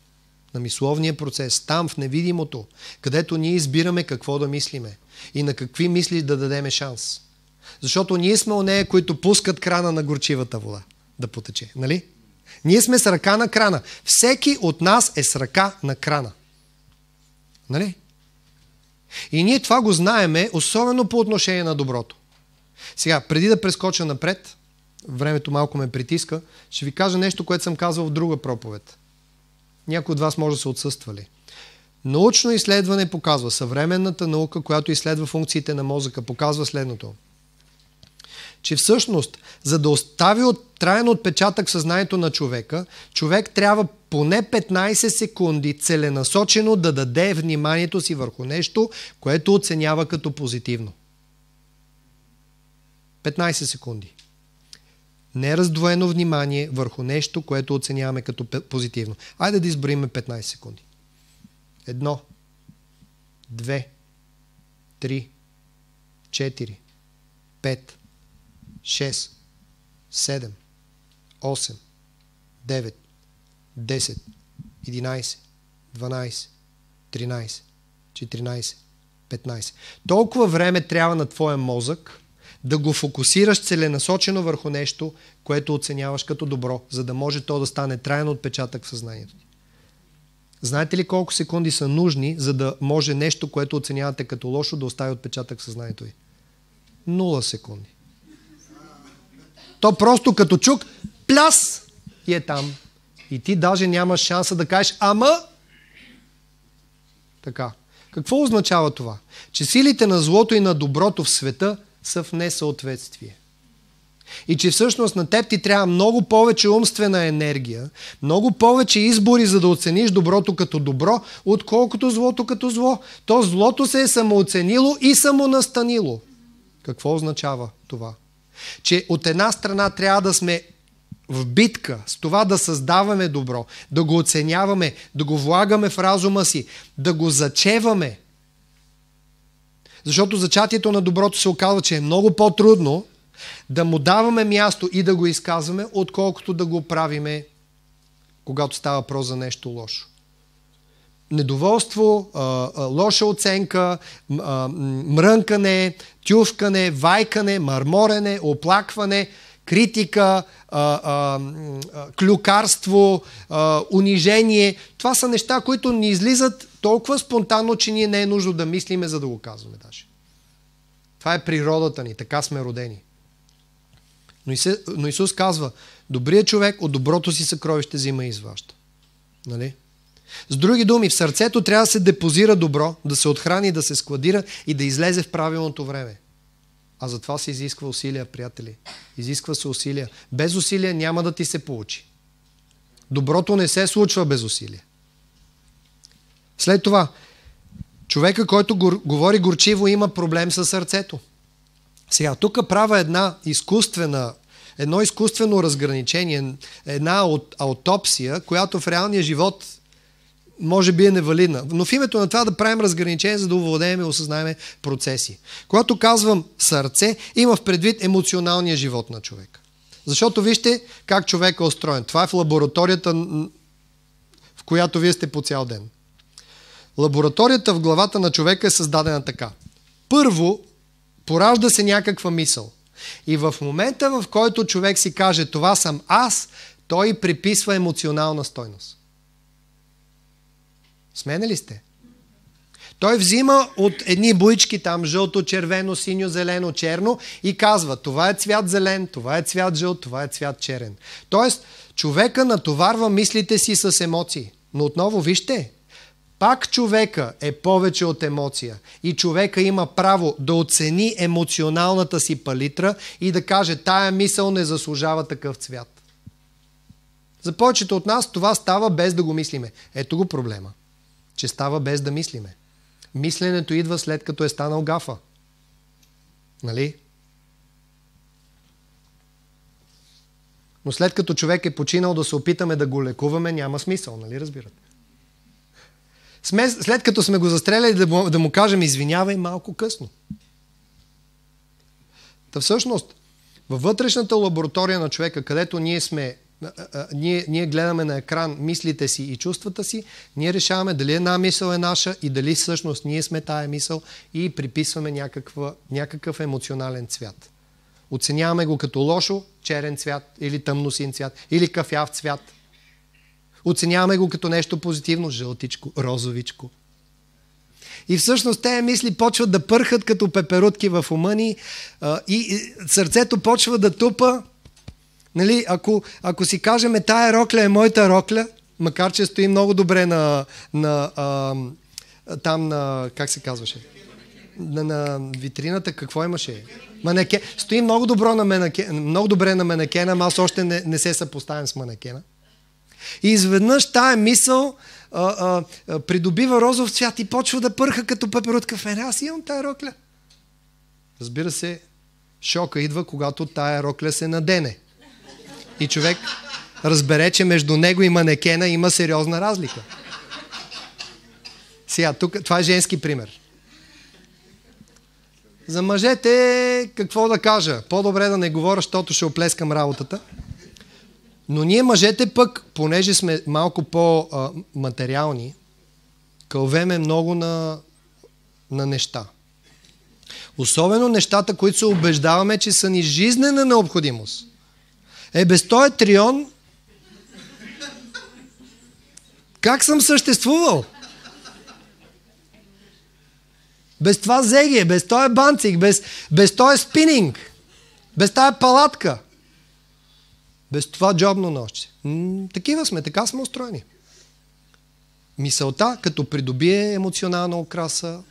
на мисловния процес, там в невидимото, където ние избираме какво да мислиме и на какви мисли да дадеме шанс. Защото ние сме нея, които пускат крана на горчивата вода да потече. Нали? Ние сме с ръка на крана. Всеки от нас е с ръка на крана. Нали? И ние това го знаеме, особено по отношение на доброто. Сега, преди да прескоча напред, времето малко ме притиска, ще ви кажа нещо, което съм казвал в друга проповед – някои от вас може да са отсъствали. Научно изследване показва, съвременната наука, която изследва функциите на мозъка, показва следното. Че всъщност, за да остави от, траен отпечатък съзнанието на човека, човек трябва поне 15 секунди целенасочено да даде вниманието си върху нещо, което оценява като позитивно. 15 секунди нераздвоено внимание върху нещо, което оценяваме като позитивно. Айде да изброиме 15 секунди. Едно, две, три, четири, пет, шест, седем, осем, девет, десет, единайсет, дванайсет, тринайсет, четиринайсет, петнайсет. Толкова време трябва на твоя мозък – да го фокусираш целенасочено върху нещо, което оценяваш като добро, за да може то да стане траен отпечатък в съзнанието ти. Знаете ли колко секунди са нужни, за да може нещо, което оценявате като лошо, да остави отпечатък в съзнанието ви? Нула секунди. То просто като чук, пляс и е там. И ти даже нямаш шанса да кажеш, ама... Така. Какво означава това? Че силите на злото и на доброто в света – са в несъответствие. И че всъщност на теб ти трябва много повече умствена енергия, много повече избори, за да оцениш доброто като добро, отколкото злото като зло. То злото се е самооценило и самонастанило. Какво означава това? Че от една страна трябва да сме в битка с това да създаваме добро, да го оценяваме, да го влагаме в разума си, да го зачеваме, защото зачатието на доброто се оказва, че е много по-трудно да му даваме място и да го изказваме, отколкото да го правиме, когато става въпрос за нещо лошо. Недоволство, лоша оценка, мрънкане, тювкане, вайкане, марморене, оплакване – критика, а, а, клюкарство, а, унижение. Това са неща, които ни излизат толкова спонтанно, че ние не е нужно да мислиме, за да го казваме даже. Това е природата ни, така сме родени. Но Исус, но Исус казва, добрият човек от доброто си съкровище взима и изваща. Нали? С други думи, в сърцето трябва да се депозира добро, да се отхрани, да се складира и да излезе в правилното време. А за това се изисква усилия, приятели. Изисква се усилия. Без усилия няма да ти се получи. Доброто не се случва без усилия. След това, човека, който говори горчиво, има проблем със сърцето. Сега, тук правя една изкуствена, едно изкуствено разграничение, една аутопсия, която в реалния живот може би е невалидна. Но в името на това да правим разграничение, за да овладеем и осъзнаем процеси. Когато казвам сърце, има в предвид емоционалния живот на човека. Защото вижте как човек е устроен. Това е в лабораторията, в която вие сте по цял ден. Лабораторията в главата на човека е създадена така. Първо, поражда се някаква мисъл. И в момента, в който човек си каже това съм аз, той приписва емоционална стойност. С мене ли сте? Той взима от едни боички там, жълто, червено, синьо, зелено, черно и казва, това е цвят зелен, това е цвят жълт, това е цвят черен. Тоест, човека натоварва мислите си с емоции. Но отново вижте, пак човека е повече от емоция и човека има право да оцени емоционалната си палитра и да каже, тая мисъл не заслужава такъв цвят. За повечето от нас това става без да го мислиме. Ето го проблема че става без да мислиме. Мисленето идва след като е станал гафа. Нали? Но след като човек е починал да се опитаме да го лекуваме, няма смисъл, нали разбирате? След като сме го застреляли, да му, да му кажем извинявай малко късно. Та всъщност, във вътрешната лаборатория на човека, където ние сме ние, ние гледаме на екран мислите си и чувствата си, ние решаваме дали една мисъл е наша и дали всъщност ние сме тая мисъл и приписваме някаква, някакъв емоционален цвят. Оценяваме го като лошо, черен цвят или тъмносин цвят или кафяв цвят. Оценяваме го като нещо позитивно, жълтичко, розовичко. И всъщност тези мисли почват да пърхат като пеперутки в ума ни и сърцето почва да тупа Нали, ако, ако си кажеме, тая рокля е моята рокля, макар че стои много добре на, на а, там на, как се казваше? На, на витрината какво имаше? Манеке. Стои много, добро на менеке, много добре на манекена, ама аз още не, не се съпоставям с манекена. И изведнъж тая мисъл а, а, а, придобива розов цвят и почва да пърха като папир от кафе. Аз имам тая рокля. Разбира се, шока идва, когато тая рокля се надене и човек разбере, че между него и манекена има сериозна разлика. Сега, тук, това е женски пример. За мъжете, какво да кажа? По-добре да не говоря, защото ще оплескам работата. Но ние мъжете пък, понеже сме малко по-материални, кълвеме много на, на неща. Особено нещата, които се убеждаваме, че са ни жизнена необходимост. Е, без този трион, как съм съществувал? Без това зегие, без този банцик, без, без този спининг, без тази палатка, без това джобно нощ. М- такива сме, така сме устроени. Мисълта, като придобие емоционална окраса,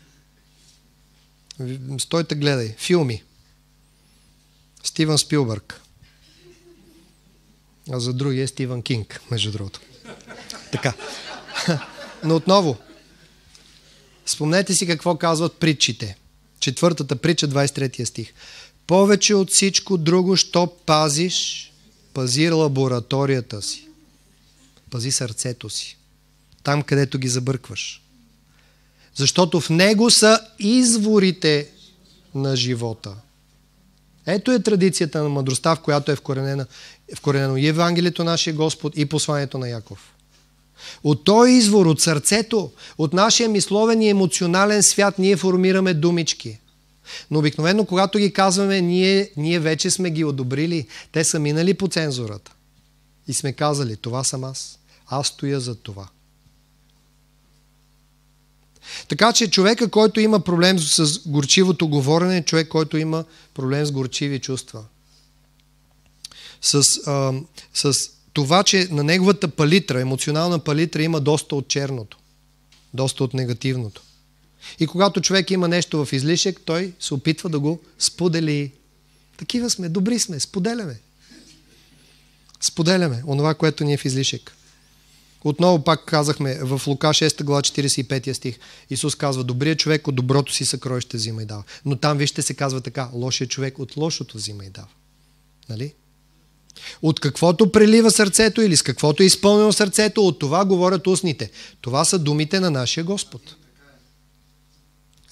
стойте гледай, филми. Стивън Спилбърг. А за другия е Стивън Кинг, между другото. Така. Но отново, спомнете си какво казват притчите. Четвъртата притча, 23 стих. Повече от всичко друго, що пазиш, пази лабораторията си. Пази сърцето си. Там, където ги забъркваш. Защото в него са изворите на живота. Ето е традицията на мъдростта, в която е вкоренена е вкоренено и Евангелието нашия Господ и посланието на Яков. От този извор, от сърцето, от нашия мисловен и емоционален свят ние формираме думички. Но обикновено, когато ги казваме, ние, ние вече сме ги одобрили. Те са минали по цензурата. И сме казали, това съм аз. Аз стоя за това. Така че човека, който има проблем с горчивото говорене, е човек, който има проблем с горчиви чувства с, а, с това, че на неговата палитра, емоционална палитра има доста от черното, доста от негативното. И когато човек има нещо в излишък, той се опитва да го сподели. Такива сме, добри сме, споделяме. Споделяме онова, което ни е в излишък. Отново пак казахме в Лука 6 глава 45 стих. Исус казва, добрият човек от доброто си съкровище взима и дава. Но там вижте се казва така, лошият човек от лошото взима и дава. Нали? От каквото прелива сърцето или с каквото е изпълнено сърцето, от това говорят устните. Това са думите на нашия Господ.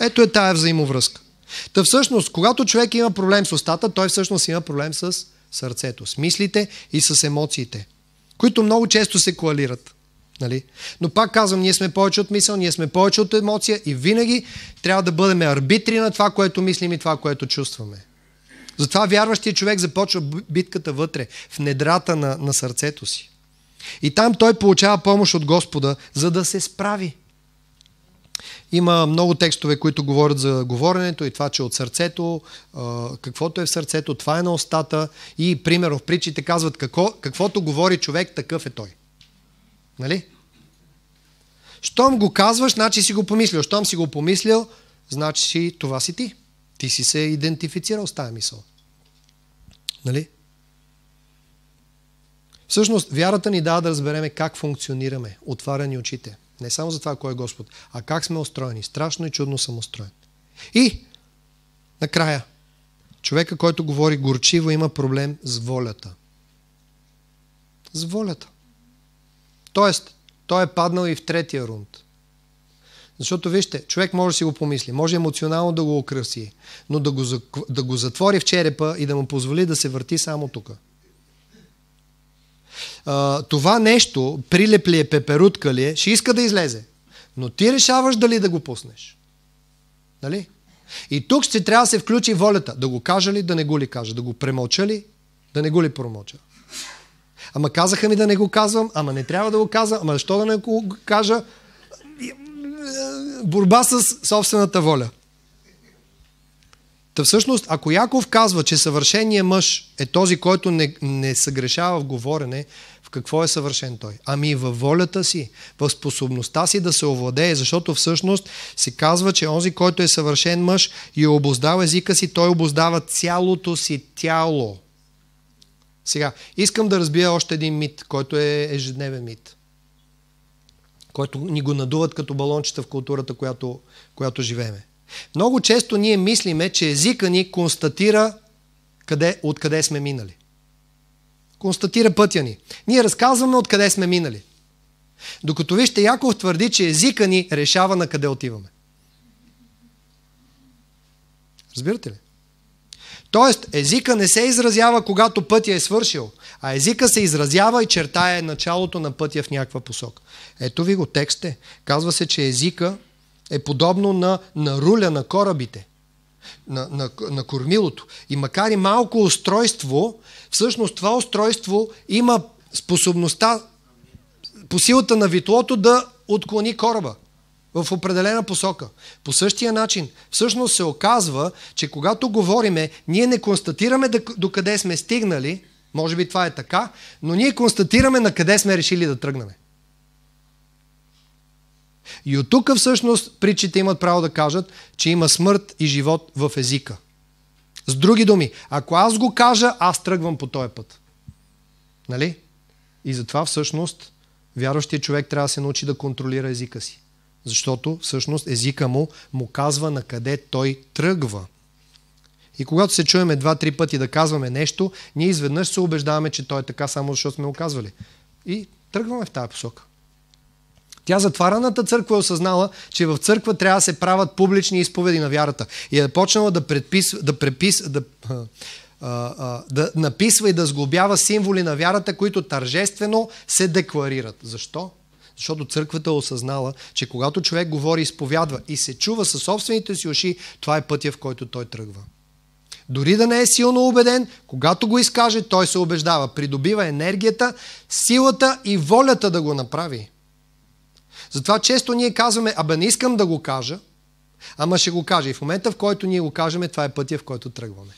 Ето е тая взаимовръзка. Та всъщност, когато човек има проблем с устата, той всъщност има проблем с сърцето, с мислите и с емоциите, които много често се коалират. Нали? Но пак казвам, ние сме повече от мисъл, ние сме повече от емоция и винаги трябва да бъдем арбитри на това, което мислим и това, което чувстваме. Затова вярващия човек започва битката вътре, в недрата на, на сърцето си. И там той получава помощ от Господа, за да се справи. Има много текстове, които говорят за говоренето и това, че е от сърцето, каквото е в сърцето, това е на устата. И, примерно, в притчите казват, какво, каквото говори човек, такъв е той. Нали? Щом го казваш, значи си го помислил. Щом си го помислил, значи това си ти. Ти си се идентифицирал с тази мисъл. Нали? Всъщност, вярата ни дава да разбереме как функционираме. отваряни очите. Не само за това, кой е Господ, а как сме устроени. Страшно и чудно съм устроен. И, накрая, човека, който говори горчиво, има проблем с волята. С волята. Тоест, той е паднал и в третия рунд. Защото вижте, човек може да си го помисли, може емоционално да го украси, но да го, да го затвори в черепа и да му позволи да се върти само тук. Това нещо, прилеп ли е, пеперутка ли е, ще иска да излезе. Но ти решаваш дали да го пуснеш. Нали? И тук ще трябва да се включи волята. Да го кажа ли, да не го ли кажа. Да го премълча ли, да не го ли промълча. Ама казаха ми да не го казвам, ама не трябва да го казвам, ама защо да не го кажа? борба с собствената воля. Та всъщност, ако Яков казва, че съвършеният мъж е този, който не, не съгрешава в говорене, в какво е съвършен той? Ами във волята си, в способността си да се овладее, защото всъщност се казва, че онзи, който е съвършен мъж и е обоздава езика си, той обоздава цялото си тяло. Сега, искам да разбия още един мит, който е ежедневен мит който ни го надуват като балончета в културата, която, която живееме. Много често ние мислиме, че езика ни констатира къде, откъде сме минали. Констатира пътя ни. Ние разказваме откъде сме минали. Докато вижте, Яков твърди, че езика ни решава на къде отиваме. Разбирате ли? Тоест, езика не се изразява, когато пътя е свършил, а езика се изразява и чертае началото на пътя в някаква посока. Ето ви го тексте. Казва се, че езика е подобно на, на руля на корабите, на, на, на кормилото. И макар и малко устройство, всъщност това устройство има способността по силата на витлото да отклони кораба в определена посока. По същия начин, всъщност се оказва, че когато говориме, ние не констатираме докъде сме стигнали – може би това е така, но ние констатираме на къде сме решили да тръгнем. И от тук всъщност притчите имат право да кажат, че има смърт и живот в езика. С други думи, ако аз го кажа, аз тръгвам по този път. Нали? И затова всъщност вярващия човек трябва да се научи да контролира езика си. Защото всъщност езика му му казва на къде той тръгва. И когато се чуеме два-три пъти да казваме нещо, ние изведнъж се убеждаваме, че то е така, само защото сме го казвали. И тръгваме в тази посока. Тя затвараната църква е осъзнала, че в църква трябва да се правят публични изповеди на вярата. И е почнала да, предпис, да, препис, да, да написва и да сглобява символи на вярата, които тържествено се декларират. Защо? Защото църквата е осъзнала, че когато човек говори, изповядва и се чува със собствените си уши, това е пътя, в който той тръгва. Дори да не е силно убеден, когато го изкаже, той се убеждава. Придобива енергията, силата и волята да го направи. Затова често ние казваме, абе не искам да го кажа, ама ще го кажа. И в момента, в който ние го кажем, това е пътя, в който тръгваме.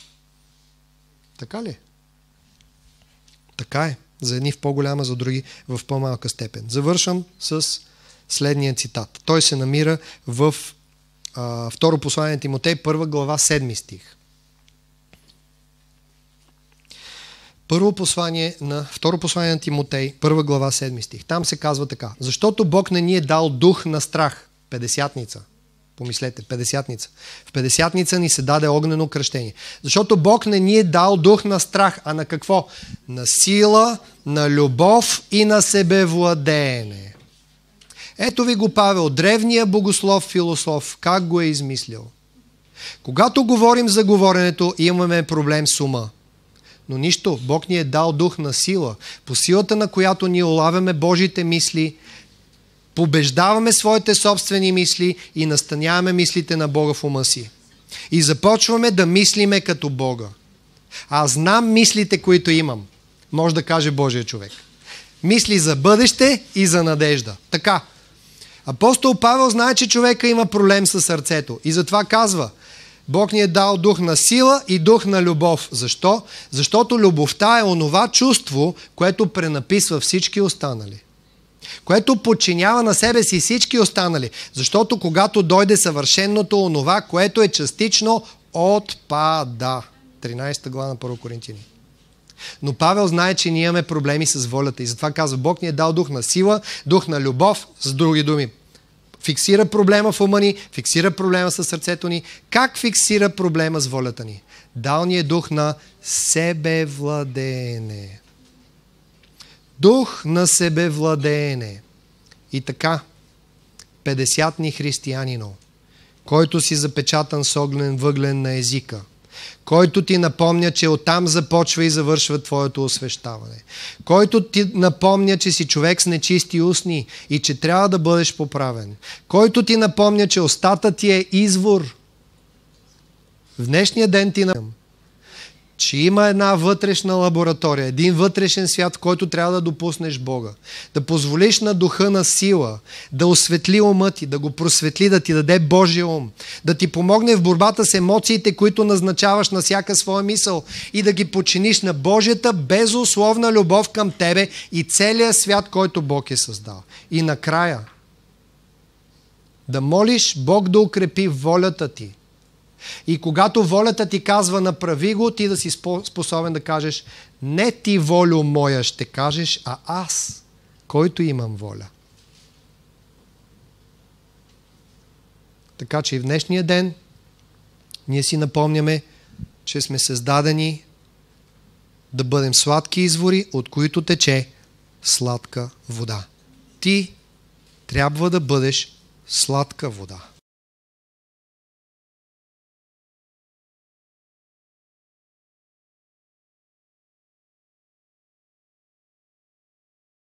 Така ли? Така е. За едни в по-голяма, за други в по-малка степен. Завършвам с следния цитат. Той се намира в а, второ послание на Тимотей, първа глава, седми стих. Първо послание на, второ послание на Тимотей, първа глава, 7 стих. Там се казва така. Защото Бог не ни е дал дух на страх. Педесятница. Помислете, Педесятница. В Педесятница ни се даде огнено кръщение. Защото Бог не ни е дал дух на страх, а на какво? На сила, на любов и на себевладеене. Ето ви го Павел, древния богослов, философ, как го е измислил. Когато говорим за говоренето, имаме проблем с ума. Но нищо, Бог ни е дал дух на сила, по силата на която ние олавяме Божите мисли, побеждаваме своите собствени мисли и настаняваме мислите на Бога в ума си. И започваме да мислиме като Бога. Аз знам мислите, които имам, може да каже Божия човек. Мисли за бъдеще и за надежда. Така. Апостол Павел знае, че човека има проблем със сърцето. И затова казва – Бог ни е дал дух на сила и дух на любов. Защо? Защото любовта е онова чувство, което пренаписва всички останали. Което подчинява на себе си всички останали. Защото когато дойде съвършеното онова, което е частично, отпада. 13 глава на 1 Коринтини. Но Павел знае, че ние имаме проблеми с волята и затова казва, Бог ни е дал дух на сила, дух на любов, с други думи, фиксира проблема в ума ни, фиксира проблема с сърцето ни. Как фиксира проблема с волята ни? Дал ни е дух на себевладеене. Дух на себевладеене. И така, педесятни християнино, който си запечатан с огнен въглен на езика – който ти напомня, че оттам започва и завършва твоето освещаване, който ти напомня, че си човек с нечисти устни и че трябва да бъдеш поправен, който ти напомня, че устата ти е извор. В днешния ден ти напомня, че има една вътрешна лаборатория, един вътрешен свят, в който трябва да допуснеш Бога. Да позволиш на духа на сила, да осветли ума ти, да го просветли, да ти даде Божия ум, да ти помогне в борбата с емоциите, които назначаваш на всяка своя мисъл и да ги починиш на Божията безусловна любов към тебе и целия свят, който Бог е създал. И накрая, да молиш Бог да укрепи волята ти – и когато волята ти казва направи го, ти да си способен да кажеш не ти волю моя ще кажеш, а аз, който имам воля. Така че и в днешния ден ние си напомняме, че сме създадени да бъдем сладки извори, от които тече сладка вода. Ти трябва да бъдеш сладка вода.